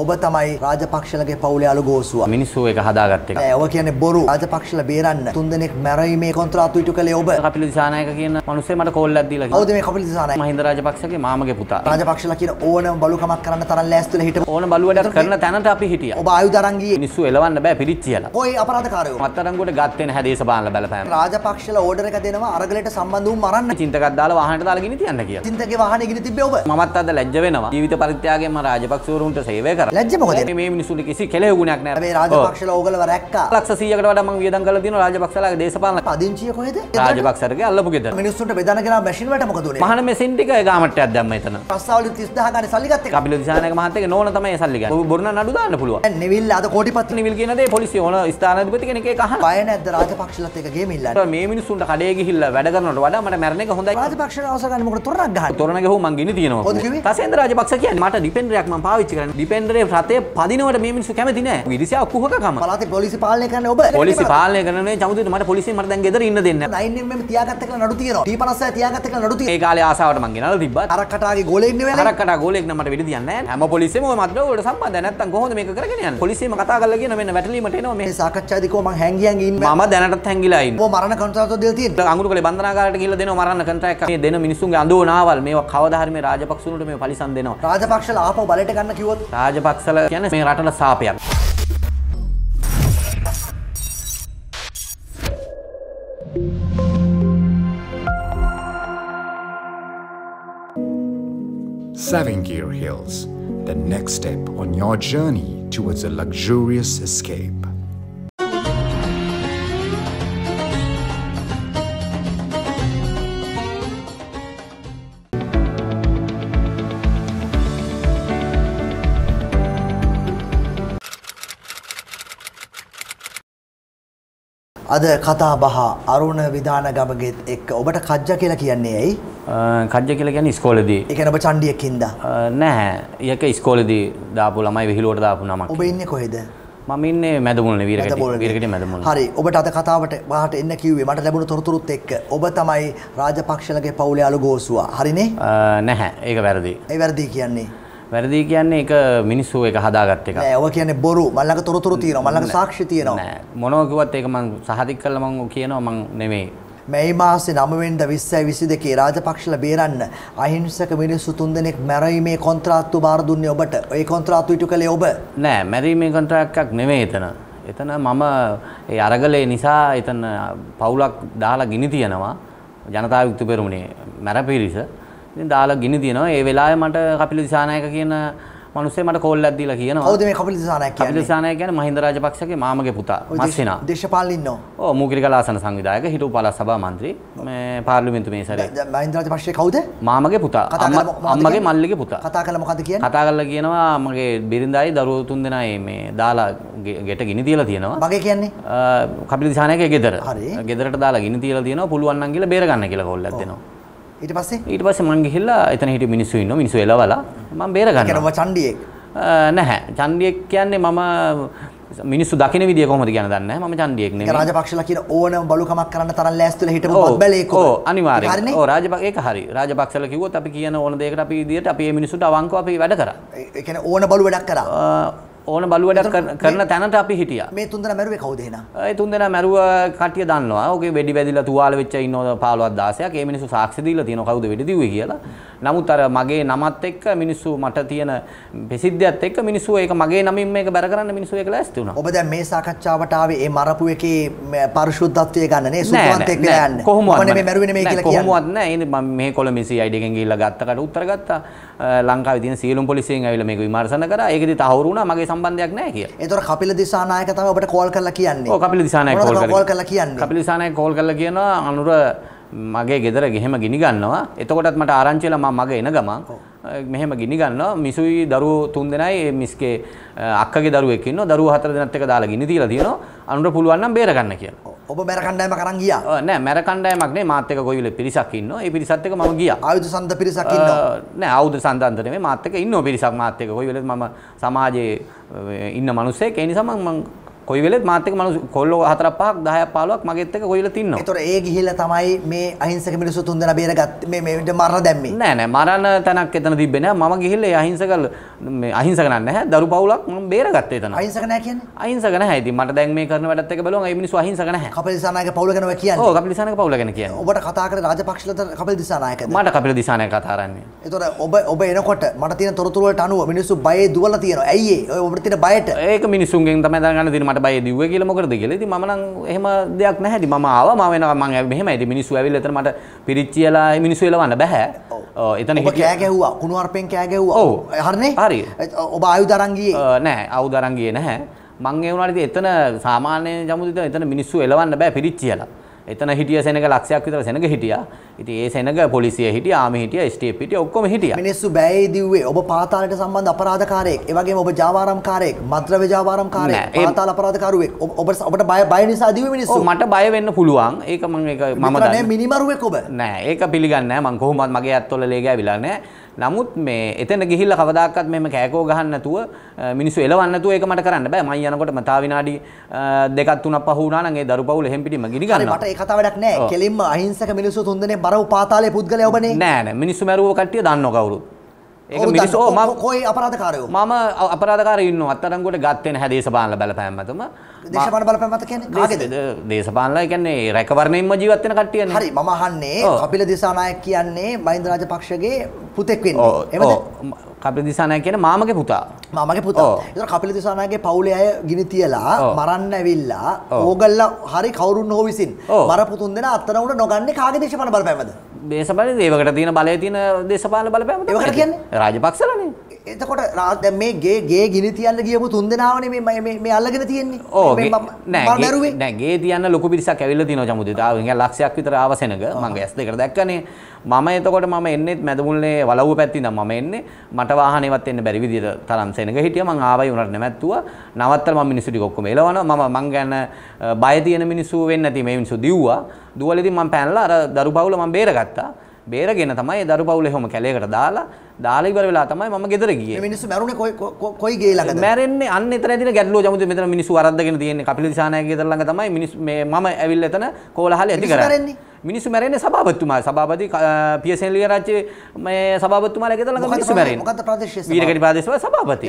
ඔබ තමයි රාජපක්ෂලගේ පවුලේ අලු ගෝසුව. මිනිස්සු එක හදාගත්ත එක. ඔබ කියන්නේ බොරු. රාජපක්ෂල බේරන්න තුන්දෙනෙක් මැරීමේ කොන්ත්‍රාත්තු ඉටු කළේ ඔබ. කපිල දිසානායක කියන මිනිස්සේ මට කෝල්ලක් දීලා කිව්වා. ඔව්ද මේ කපිල දිසානායක? මහින්ද රාජපක්ෂගේ මාමගේ පුතා. රාජපක්ෂල කියන ඕනම බලුකමක් කරන්න තරම් ලෑස්තිල හිටපු. ඕන බලුවඩක් කරන තැනට අපි හිටියා. ඔබ ආයුධ අරන් ගියේ. මිනිස්සු එලවන්න බෑ පිරිච්චියලා. ඔය අපරාධකාරයෝ. මත්තරංගුවට ගත්තේ නැහැ දේශපාලන බලපෑම. රාජපක්ෂල ඕඩර් එක දෙනවා අරගලයට සම්බන්ධ වුන් මරන්න. චින්තකක් දාලා වාහනට දාලා ගිනි තියන්න කියලා. චින්තකේ වාහනේ ගිනි තිබ්බේ ඔබ. මමත් අද ලැජ්ජ වෙනවා. ජීවිත පරිත්‍යාගයෙන් මම රාජපක්ෂවරුන්ට සේවය කරා. ලැජ්ජ මොකද මේ මිනිසුන්ට කිසි කෙලෙවුණක් නැහැ මේ රාජපක්ෂලා ඕගලව රැක්කා ලක්ෂ 100කට වඩා මම වියදම් කරලා දිනවා රාජපක්ෂලාගේ දේශපාලන පදිංචිය කොහෙද රාජපක්ෂරගේ අල්ලපු ගෙදර මිනිසුන්ට බෙදන ගෙනා මැෂින් වලට මොකද උනේ මහාන මෙසින් ටික ගාමට්ටයක් දැම්ම එතන පස්සාවලි 30000 ගානේ සල්ලි ගත්තේ කපිල දිසානායක මහත්තයගේ නෝන තමයි සල්ලි ගන්නේ ඔබ බොරණ නඩු දාන්න පුළුවන් දැන් නෙවිල් අද කෝටිපත් නෙවිල් කියන දේ පොලිසිය ඕන ස්ථානාධිපති කෙනෙක් ඒක අහන බය නැද්ද රාජපක්ෂලත් එක ගේම ඉල්ලන්නේ මේ මිනිසුන්ට කඩේ ගිහිල්ලා වැඩ කරනවට වඩා මට මැරණ එක හොඳයි රාජපක්ෂලා අවශ්‍ය ගන්න මොකට තොරණක් ගහන්න තොරණ ගහුව මං ගිනි තියනවා තසෙන්ද රාජපක්ෂ කියන්නේ මට ඩිපෙන්ඩරයක් මං පාවිච්චි කරන්නේ ඩිපෙන්ඩරේ කරේ රතේ පදිනවට මේ මිනිස්සු කැමති නෑ ඉරිසියා කුහකකම පළාතේ පොලිසි පාලනය කරන ඔබ පොලිසි පාලනය කරන චමුදිට මට පොලිසිය මට දැන් ගෙදර ඉන්න දෙන්න 9mm තියාගත්ත කියලා නඩු තියෙනවා 350 තියාගත්ත කියලා නඩු තියෙනවා ඒ කාලේ ආසාවට මං ගෙනල්ලා තිබ්බා අර කටාගේ ගෝලේ ඉන්නේ වෙලාව අර කටා ගෝලෙක් නම් මට වෙඩි තියන්නේ නෑ හැම පොලිසියම ඔය මද්ද වලට සම්බන්ධ නැත්තම් කොහොමද මේක කරගෙන යන්නේ පොලිසියම කතා කරලා කියන මෙන්න වැටලීමට එනවා මේ සාකච්ඡාදී කොහොම හැංගියන් ඉන්න මම දැනටත් හැංගිලා ඉන්න ඔය මරණ කන්ත්‍රාත්තු දෙල් තියෙන අඟුරු කලේ බන්ධනාගාරයට ගිහලා දෙනවා මරන්න කන්ට්‍රැක්ට් එක මේ දෙන මිනිස්සුන්ගේ අඳෝනාවල් මේවා කවදා හරි මේ රාජපක්ෂුන්ට මේ පරිසම් දෙනවා රාජපක්ෂලා ආපහු බලයට ගන්න කිව්වොත් රාජ රාජපක්ෂල කියන මේ රටට සාපයක්. Savingir Hills, the next step on your journey towards a luxurious escape. අද කතා බහ අරුණ විධානගමගෙත් එක්ක ඔබට කජ්ජ කියලා කියන්නේ ඇයි? කජ්ජ කියලා කියන්නේ ඉස්කෝලේදී. ඒ කියන්නේ ඔබ චණ්ඩියෙක් හින්දා. නැහැ. ඒක ඉස්කෝලේදී දාපු ළමයි විහිළුවට දාපු නමක්. ඔබ ඉන්නේ කොහෙද? මම ඉන්නේ මැදමුණනේ වීරගටි වීරගටි මැදමුණ. හරි. ඔබට අද කතාවට බහට එන්න කිව්වේ මට ලැබුණු තොරතුරුත් එක්ක. ඔබ තමයි රාජපක්ෂලගේ පවුලේ අලුගෝසුවා. හරිනේ? නැහැ. ඒක වැරදි. ඒ වැරදි කියන්නේ වැරදි කියන්නේ එක මිනිස්සු එක හදාගත්ත එක. නෑ ඔබ කියන්නේ බොරු. මල්ලක තොරතුරු තියෙනවා. මල්ලක සාක්ෂි තියෙනවා. නෑ මොනවා කිව්වත් ඒක මං සහතික කළා මං කියනවා මං නෙමෙයි. මැයි මාසේ 9 වෙනිදා 2022 කේ රාජපක්ෂලා බේරන්න අහිංසක මිනිස්සු තුන්දෙනෙක් මැරීමේ කොන්ත්‍රාත්තු බාර දුන්නේ ඔබට. ඒ කොන්ත්‍රාත්තු ඉටු කළේ ඔබ. නෑ මැරීමේ කොන්ත්‍රාත්තක් නෙමෙයි එතන. එතන මම ඒ අරගලේ නිසා එතන පවුලක් දාලා ගිනි තියනවා ජනතා විමුක්ති පෙරමුණේ මැරපිරිස. ඉතින් දාලා ගිනි දිනවා. ඒ වෙලාවේ මට කපිල දිසානායක කියන මනුස්සේ මට කෝල් එකක් දීලා කියනවා. කවුද මේ කපිල දිසානායක කියන්නේ? කපිල දිසානායක කියන්නේ මහින්ද රාජපක්ෂගේ මාමගේ පුතා. මස්සිනා. දේශපාලනින් ඉන්නවා. ඔව් මූගිරි කලාසන සංවිධායක හිටපු පළාත් සභා මන්ත්‍රී මේ පාර්ලිමේන්තු මේ සැරේ. මහින්ද රාජපක්ෂේ කවුද? මාමගේ පුතා. අම්මගේ මල්ලිගේ පුතා. කතා කළා මොකද්ද කියන්නේ? කතා කළා කියනවා මගේ බිරිඳයි දරුවෝ තුන්දෙනා මේ දාලා ගෙට ගිනි තියලා තියෙනවා. මගේ කියන්නේ? කපිල දිසානායකගේ ගෙදර. ගෙදරට දාලා ගිනි තියලා තියෙනවා පුළුවන් නම් කියලා බේරගන්න කියලා කෝල් එකක් දෙනවා. ඊට පස්සේ ඊට පස්සේ මං ගිහිල්ලා එතන හිටිය මිනිස්සු ඉන්නවා මිනිස්සු එලවලා මම බේර ගන්නවා. කියනවා චණ්ඩියෙක්. නැහැ. චණ්ඩියෙක් කියන්නේ මම මිනිස්සු දකින විදිය කොහොමද කියන දන්නේ නැහැ. මම චණ්ඩියෙක් නෙමෙයි. රාජපක්ෂලා කියන ඕනම බලුකමක් කරන්න තරම් ලෑස්තිලා හිටපු බබ්බලේක. ඔව් අනිවාර්යයෙන්. ඔව් රාජපක්ෂ ඒක හරි. රාජපක්ෂලා කිව්වොත් අපි කියන ඕන දෙයකට අපි විදියට අපි මේ මිනිස්සුන්ට අවංකව අපි වැඩ කරා. ඒ කියන්නේ ඕන බලු වැඩක් කරා. ඕන බලුවඩක් කරන තැනට අපි හිටිය මේ තුන්දර මැරුවේ කවුදේන ඒ තුන්දෙන මැරුව කටිය දන්නවා ඕකේ වෙඩි වැදිලා තුවාල වෙච්ච ඉන්නව 15ක් 16ක් ඒ මිනිස්සු සාක්ෂි දීලා තියෙනවා කවුද වෙඩි දිව්වේ කියලා නමුත් අර මගේ නමත් එක්ක මිනිස්සු මට තියෙන ප්‍රසිද්ධියත් එක්ක මිනිස්සු ඒක මගේ නමින් මේක බැර කරන්න මිනිස්සු ඒක ලෑස්ති වුණා. ඔබ දැන් මේ සාකච්ඡාවට ආවේ මේ මරපු එකේ පරිශුද්ධත්වය ගන්න නේ සුඛවන්තෙක් වෙලා යන්න. කොහොමවත් නෑ මේ මරුවේ නෙමෙයි කියලා කියන්නේ. කොහොමවත් නෑ. ඒ මම මේ කොළඹසි අයිඩි එකෙන් ගිහිල්ලා ගත්තකට උත්තර ගත්තා. ලංකාවේ තියෙන සියලුම පොලිසියෙන් ඇවිල්ලා මේක විමර්ශන කරා. ඒකෙදි තහවුරු වුණා මගේ සම්බන්ධයක් නෑ කියලා. ඒතොර කපිල දිසානායක තමයි ඔබට කෝල් කරලා කියන්නේ. ඔව් කපිල දිසානායක කෝල් කරලා කියන්නේ. කපිල දිසානායක කෝල් කරලා කියනවා අනුර මගේ ගෙදර ගෙහෙම ගිනි ගන්නවා. එතකොටත් මට ආරංචි වෙලා මම මග එන ගමන් මෙහෙම ගිනි ගන්නවා. මිසුයි දරුවෝ තුන් දෙනයි මිස්ගේ අක්කගේ දරුවෙක් ඉන්නවා. දරුවෝ හතර දෙනාත් එක දාලා ගිනි තියලා තියෙනවා. අනුර පුළුවන් නම් බේර ගන්න කියලා. ඔබ මැර කණ්ඩායම කරන් ගියා. නෑ මැර කණ්ඩායමක් නේ මාත් එක්ක ගොවිල පිරිසක් ඉන්නවා. ඒ පිරිසත් එක්ක මම ගියා. ආයුධ සඳ පිරිසක් ඉන්නවා. නෑ ආයුධ සඳන්ත නෙමෙයි මාත් එක්ක ඉන්නවා පිරිසක් මාත් එක්ක. ගොවිල මම සමාජයේ ඉන්න මිනිස්සෙක්. ඒ නිසා මම කොයි වෙලෙත් මාත් එක්ක මම කොල්ලෝ 4ක් 5ක් 10ක් 15ක් මගෙත් එක්ක කොයි වෙලෙත් ඉන්නවා. ඒතොර ඒ ගිහිල්ලා තමයි මේ අහිංසක මිනිස්සු තුන් දෙනා බේරගත්තේ මේ මේ මරණ දැම්මේ. නෑ නෑ මරණ තැනක් එතන තිබ්බේ නෑ. මම ගිහිල්ලා ඒ අහිංසක මේ අහිංසක නැහැ. දරු පවුලක් මම බේරගත්තේ එතන. අහිංසක නෑ කියන්නේ? අහිංසක නැහැ. ඉතින් මට දැන් මේ කරන වැඩත් එක්ක බලුවම ඒ මිනිස්සු අහිංසක නැහැ. කපිල දිසානායක පවුල ගැන ඔය කියන්නේ. ඔව් කපිල දිසානායක පවුල ගැන කියන්නේ. ඔබට කතා කරේ රාජපක්ෂලද කපිල දිසානායකද? මට කපිල දිසානායක කතා කරන්නේ. ඒතොර ඔබ ඔබ එනකොට මට තියෙන තොරතුරු වලට අනුව මිනිස්සු බයේ දුවලා තියෙනවා. ඇයි ඒ? ඔය ඔබට තියෙන බයට. ඒක මිනිස්සුන්ගෙන් තමයි දැනගන්න තියෙන්නේ. මට බය දිව්ව කියලා මොකටද කියලා. ඉතින් මම නම් එහෙම දෙයක් නැහැ. ඉතින් මම ආවා මම වෙනවා මම මෙහෙමයි. ඉතින් මිනිස්සු ඇවිල්ලා එතන මට පිරිච්චියලා මිනිස්සු එලවන්න බෑ. ඔව්. එතන හිටිය. ඔබ කෑ ගැහුවා. කුණු අර්පෙන් කෑ ගැහුවා. ඔව්. හරිනේ? හරි. ඔබ ආයුධ අරන් ගියේ? නෑ. ආයුධ අරන් ගියේ නැහැ. මං ඒ වුණාට ඉතින් එතන සාමාන්‍ය ජමුදිත එතන මිනිස්සු එලවන්න බෑ පිරිච්චියලා. එතන හිටිය සෙනඟ ලක්ෂයක් විතර සෙනඟ හිටියා. ඉතින් ඒ සෙනඟ පොලිසිය හිටියා, ආමේ හිටියා, STF හිටියා, ඔක්කොම හිටියා. මිනිස්සු බෑයේ දිව්වේ ඔබ පාතාලයට සම්බන්ධ අපරාධකාරයෙක්, ඒ වගේම ඔබ ජාවාරම්කාරයෙක්, මද්‍රව්‍ය ජාවාරම්කාරයෙක්, පාතාල අපරාධකාරයෙක්. ඔබ ඔබට බය බය නිසා දිව්වේ මිනිස්සු. මට බය වෙන්න පුළුවන්. ඒක මම ඒක මම දන්නේ. මිනිමරුවෙක් ඔබ. නෑ, ඒක පිළිගන්නේ නෑ. මං කොහොමවත් මගේ ඇත්තොල ලේ ගෑවිලා නෑ. නමුත් මේ එතන ගිහිල්ලා කවදාකවත් මෙහෙම කෑකෝ ගහන්න නැතුව මිනිස්සු එලවන්න නැතුව ඒක මට කරන්න බෑ. මම යනකොට මම තා විනාඩි දෙකක් තුනක් පහ වුණා නම් ඒ දරුපවුල එහෙම් පිටිම ගිනි ගන්නවා. මට ඒ කතාව වැඩක් නෑ. කෙලින්ම අහිංසක මිනිස්සු තුන්දෙනේ බරව පාතාලේ පුද්ගලයා ඔබනේ. නෑ නෑ මිනිස්සු මැරුවෝ කට්ටිය දන්නව කවුරුත්. ඒක මිනිස්සු ඕ මම කොයි අපරාධකාරයෝ මම අපරාධකාරයෝ ඉන්නවා අත්අඩංගුවට ගත්තේ නැහැ දේශපාලන බලපෑම්මතුම දේශපාලන බලපෑම්මත කියන්නේ කාගේද දේශපාලනලා කියන්නේ රැකවරණයෙන්ම ජීවත් වෙන කට්ටියනේ හරි මම අහන්නේ කපිල දිසානායක කියන්නේ මහින්ද රාජපක්ෂගේ පුතෙක් වෙන්නේ එහෙමද කපිල දිසානායක කියන මාමගේ පුතා. මාමගේ පුතා. ඒතර කපිල දිසානායකගේ පවුලේ අය ගිනි තියලා මරන්න ඇවිල්ලා ඕගල්ලා හරි කවුරුන් හෝ විසින් මරපු තුන් දෙනා අත්තර උඩ නොගන්නේ කාගේ දේශපාලන බලපෑමද? දේශපාලන ඒවකට තියෙන බලය තියෙන දේශපාලන බලපෑමද? ඒවකට කියන්නේ රාජපක්ෂලානේ. එතකොට රාත් මේ ගේ ගේ ගිනි තියන්න ගියපු තුන් දෙනාවනේ මේ මේ මේ අල්ලගෙන තියෙන්නේ. ඔව් නෑ නෑ ගේ තියන්න ලොකු පිරිසක් ඇවිල්ලා තිනවා ජමුදිතාව. ඉතින් ලක්ෂයක් විතර ආව සෙනඟ මම ගෑස් දෙකට දැක්කනේ. මම එතකොට මම එන්නේත් මැදමුල්ලේ වලව්ව පැත්තේ ඉඳන් මම එන්නේ. මට වාහනේවත් එන්න බැරි විදියට තරම් සෙනඟ හිටියා. මං ආවයි උනට නැවැත්තුවා. නවත්තලා මම මිනිස්සු ටික ඔක්කොම එලවනවා. මම මං ගැන බය තියෙන මිනිස්සු වෙන්නේ නැති මේ මිනිස්සු දිව්වා. දුවලදී මං පැනලා අර දරු පවුල මං බේරගත්තා. බේරගෙන තමයි දරු පවුල එහෙම කැලේකට දාලා දාලා ඉවර වෙලා තමයි මම ගෙදර ගියේ. මේ මිනිස්සු මැරුණේ කොයි කොයි ගේ ළඟද? මැරෙන්නේ අන්න එතන ඇදින ගැටලුව ජමුද මෙතන මිනිස්සු වරද්දගෙන තියෙන්නේ. කපිල දිසානායකගේ ළඟ තමයි මිනිස් මේ මම ඇවිල්ලා එතන කෝලහල ඇති කරන්නේ. මිනිස්සු මැරෙන්නේ සභාපතිතුමා. සභාපති පීඑස්එන් ලියරච්චි මේ සභාපතිතුමාලා ගෙදර ළඟ මිනිස්සු මැරෙන්නේ. මොකද්ද ප්‍රාදේශීය සභාව? වීරගණි ප්‍රාදේශීය සභාව සභාපති.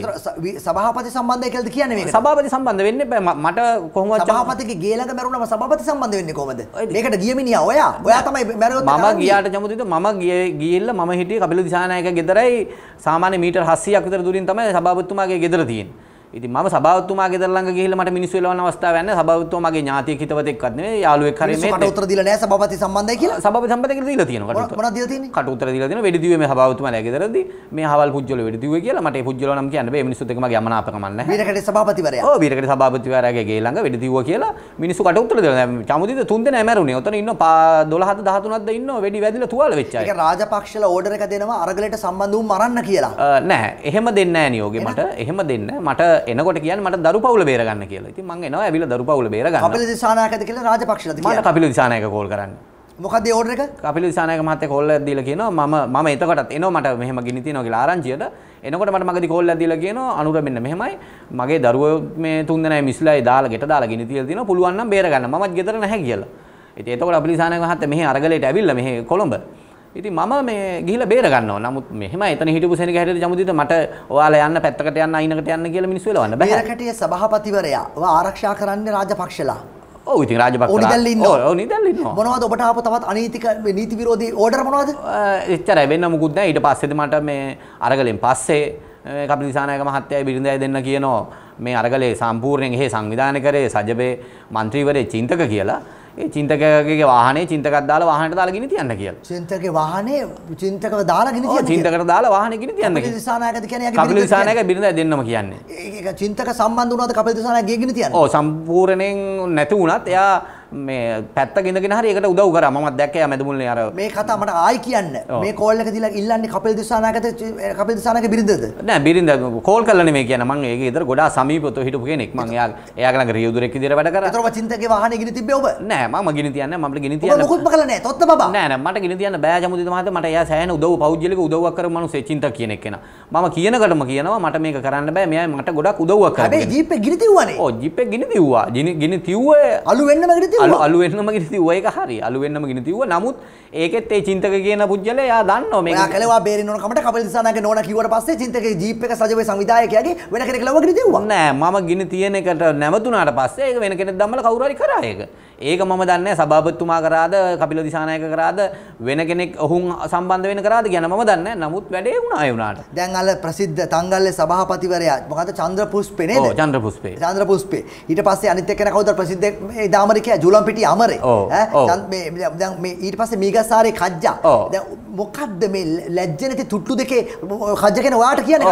සභාපති සම්බන්ධය කියලාද කියන්නේ මේකට? සභාපති සම්බන්ධ වෙන්නේ මට කොහොමවත් සභාපතිගේ ගේ ළඟ මැරුණාම සභාපති සම්බන්ධ වෙන්නේ කොහොමද? මේකට ගිය මිනිහා ඔයා. ඔයා තමයි මැරුවොත් මම ගියාට ජමුදිත මම ගියේ ගිහිල්ලා මම හිටියේ කපිල දිසානායක ගෙදරයි සාමාන්‍ය මීටර් 700ක් විතර දුරින් තමයි සභාපතිතුමාගේ ගෙදර තියෙන්නේ. ඉතින් මම සභාවතුමාගේ දරළඟ ගිහිල්ලා මට මිනිස්සු එලවන අවස්ථාවක් නැහැ. සභාවතුමා මගේ ඥාතියෙක් හිතවතෙක්වත් නෙමෙයි. යාළුවෙක් හරිය මේ මට උත්තර දීලා නැහැ සභාපති සම්බන්ධයි කියලා. සභාපති සම්බන්ධයි කියලා දීලා තියෙනවා කට උත්තර. මොනවද දීලා තියෙන්නේ? කට උත්තර දීලා තියෙනවා. වෙඩි දිව්වේ මේ සභාවතුමාලා ගෙදරදී මේ හවල් පුජ්‍යල වෙඩි දිව්වේ කියලා මට ඒ පුජ්‍යල නම් කියන්න බෑ. මේ මිනිස්සුත් එක්ක මගේ යමනාපකම නැහැ. වීරකඩේ සභාපතිවරයා. ඔව් වීරකඩේ සභාපතිවරයාගේ ගේ ළඟ වෙඩි දිව්වා කියලා මිනිස්සු කට උත්තර දෙනවා. චමුදිත තුන් දෙනා මැරුණේ. ඔතන ඉන්න 12 13ක් ද ඉන්නව වෙඩි වැදිලා තුවාල වෙච්ච අය. ඒක රාජපක්ෂල ඕඩර් එක දෙනවා අරගලයට සම්බන්ධ වුන් මරන්න කියලා. නෑ. එහෙම දෙන්නේ නෑ නියෝගේ මට. එහෙම දෙන්නේ මට එනකොට කියන්න මට දරු පවුල බේරගන්න කියලා ඉතින් මම එනවා ඇවිල්ලා දරු පවුල බේරගන්න කපිල දිසානායකද කියලා රාජපක්ෂලද කියලා මට කපිල දිසානායක කෝල් කරන්න මොකද ඕඩර් එක කපිල දිසානායක මහත්තයා කෝල් එකක් දීලා කියනවා මම මම එතකොටත් එනවා මට මෙහෙම ගිනි තියනවා කියලා ආරංචියට එනකොට මට මගදී කෝල් එකක් දීලා කියනවා අනුර මෙන්න මෙහෙමයි මගේ දරුවෝ මේ තුන්දෙනයි මිස්ලායි දාලා ගෙට දාලා ගිනි තියලා තිනවා පුළුවන් නම් බේරගන්න මමත් ගෙදර නැහැ කියලා ඉතින් එතකොට කපිල දිසානායක මහත්තයා මෙහි අරගලයට ඇවිල්ලා මෙහි කොළඹ ඉතින් මම මේ ගිහිල්ලා බේර ගන්නවා. නමුත් මෙහෙම එතන හිටපු සෙනග හැටියට ජමුදිත මට ඔයාලා යන්න පැත්තකට යන්න අයිනකට යන්න කියලා මිනිස්සු එලවන්න බෑ. බේරකටියේ සභාපතිවරයා ඔය ආරක්ෂා කරන්නේ රාජපක්ෂලා. ඔව් ඉතින් රාජපක්ෂලා. ඔව් නිදැල්ල ඉන්නවා. ඔව් නිදැල්ල ඉන්නවා. මොනවද ඔබට ආපු තවත් අනීතික නීති විරෝධී ඕඩර් මොනවද? එච්චරයි වෙන්න මුකුත් නැහැ. ඊට පස්සේද මට මේ අරගලෙන් පස්සේ කපිල දිසානායක මහත්තයයි බිරිඳයි දෙන්න කියනවා. මේ අරගලේ සම්පූර්ණයෙන් එහෙ සංවිධානය කරේ සජබේ മന്ത്രിවරේ චින්තක කියලා. ඒ චින්තකගේ වාහනේ චින්තකක් දාලා වාහනට දාලා ගිනි තියන්න කියලා. චින්තකගේ වාහනේ චින්තකව දාලා ගිනි තියන්න. ඔව් චින්තකට දාලා වාහනේ ගිනි තියන්න. කපිල දිසානායකද කියන්නේ යගේ කපිල දිසානායක බිරිඳ දෙන්නම කියන්නේ. ඒක චින්තක සම්බන්ධ වුණාද කපිල දිසානායක ගිනි තියන්න. ඔව් සම්පූර්ණයෙන් නැති වුණත් එයා මේ පැත්තගෙනගෙන හරි ඒකට උදව් කරා මමත් දැක්කේ මැදමුල්ලේ අර මේ කතාව මට ආයි කියන්න මේ කෝල් එක දීලා ඉල්ලන්නේ කපිල් දිසානාගත කපිල් දිසානාගේ බිරිඳද නෑ බිරිඳ කෝල් කරලානේ මේ කියන්නේ මම ඒක ඉදර ගොඩාක් සමීපතෝ හිටපු කෙනෙක් මම එයා එයා ළඟ රියුදුරෙක් විදියට වැඩ කරා ඒතරම චින්තකේ වාහනේ ගිනි තිබ්බේ ඔබ නෑ මම ගිනි තියන්නේ මම ගිනි තියන්නේ මොකුත්ම කළා නෑ තොත්ත බබා නෑ නෑ මට ගිනි තියන්න බෑ ජමුදිත මහත්තයා මට එයා සෑහෙන උදව් පෞද්ගලික උදව්වක් කරපු මිනිස්සේ චින්තක කියන එක කෙනා මම කියනකටම කියනවා මට මේක කරන්න බෑ මෙයා මට ගොඩක් උදව්වක් කරා හැබැයි ජීප්පේ ගිනි තියුවානේ ඔව් ජීප්පේ ගිනි තියුවා ගිනි තියුවේ අලු වෙන්නම ගිනි අලුවෙන්ම ගෙන තිව එක හරි අලුවෙන්ම ගෙන තිව නමුත් ඒකෙත් ඒ චින්තක කියන පුද්ගල යා දන්න මේ කලවා බේර නොකට කපලසානක නොන කිවට පස්සේ චින්තක ජීපක සජව සංවිධායකයාගේ වෙන කෙනෙක් ලව ගෙන තිව නෑ මම ගෙන තියෙන එකට නැවතුනාට පස්සේ ඒක වෙන කෙනෙක් දම්මල කවුරුහරි කරා ඒක ඒක මම දන්නේ සභාපතිතුමා කරාද කපිල දිසානායක කරාද වෙන කෙනෙක් ඔහුන් සම්බන්ධ වෙන කරාද ගැන මම දන්නේ නමුත් වැඩේ වුණා ඒ වුණාට දැන් අර ප්‍රසිද්ධ තංගල්ලේ සභාපතිවරයා මොකද චන්ද්‍රපුෂ්පේ නේද ඔව් චන්ද්‍රපුෂ්පේ චන්ද්‍රපුෂ්පේ ඊට පස්සේ අනිත් එක්කන කවුද ප්‍රසිද්ධ ඒ දාමරිකයා තුළම්පිටි අමරේ මේ ඊට පස්ස මේගසාරය කජ්ජා මොකක්ද මේ ලැජ්ජනති තුට්ටු දෙකේ කජගෙන වාට කියන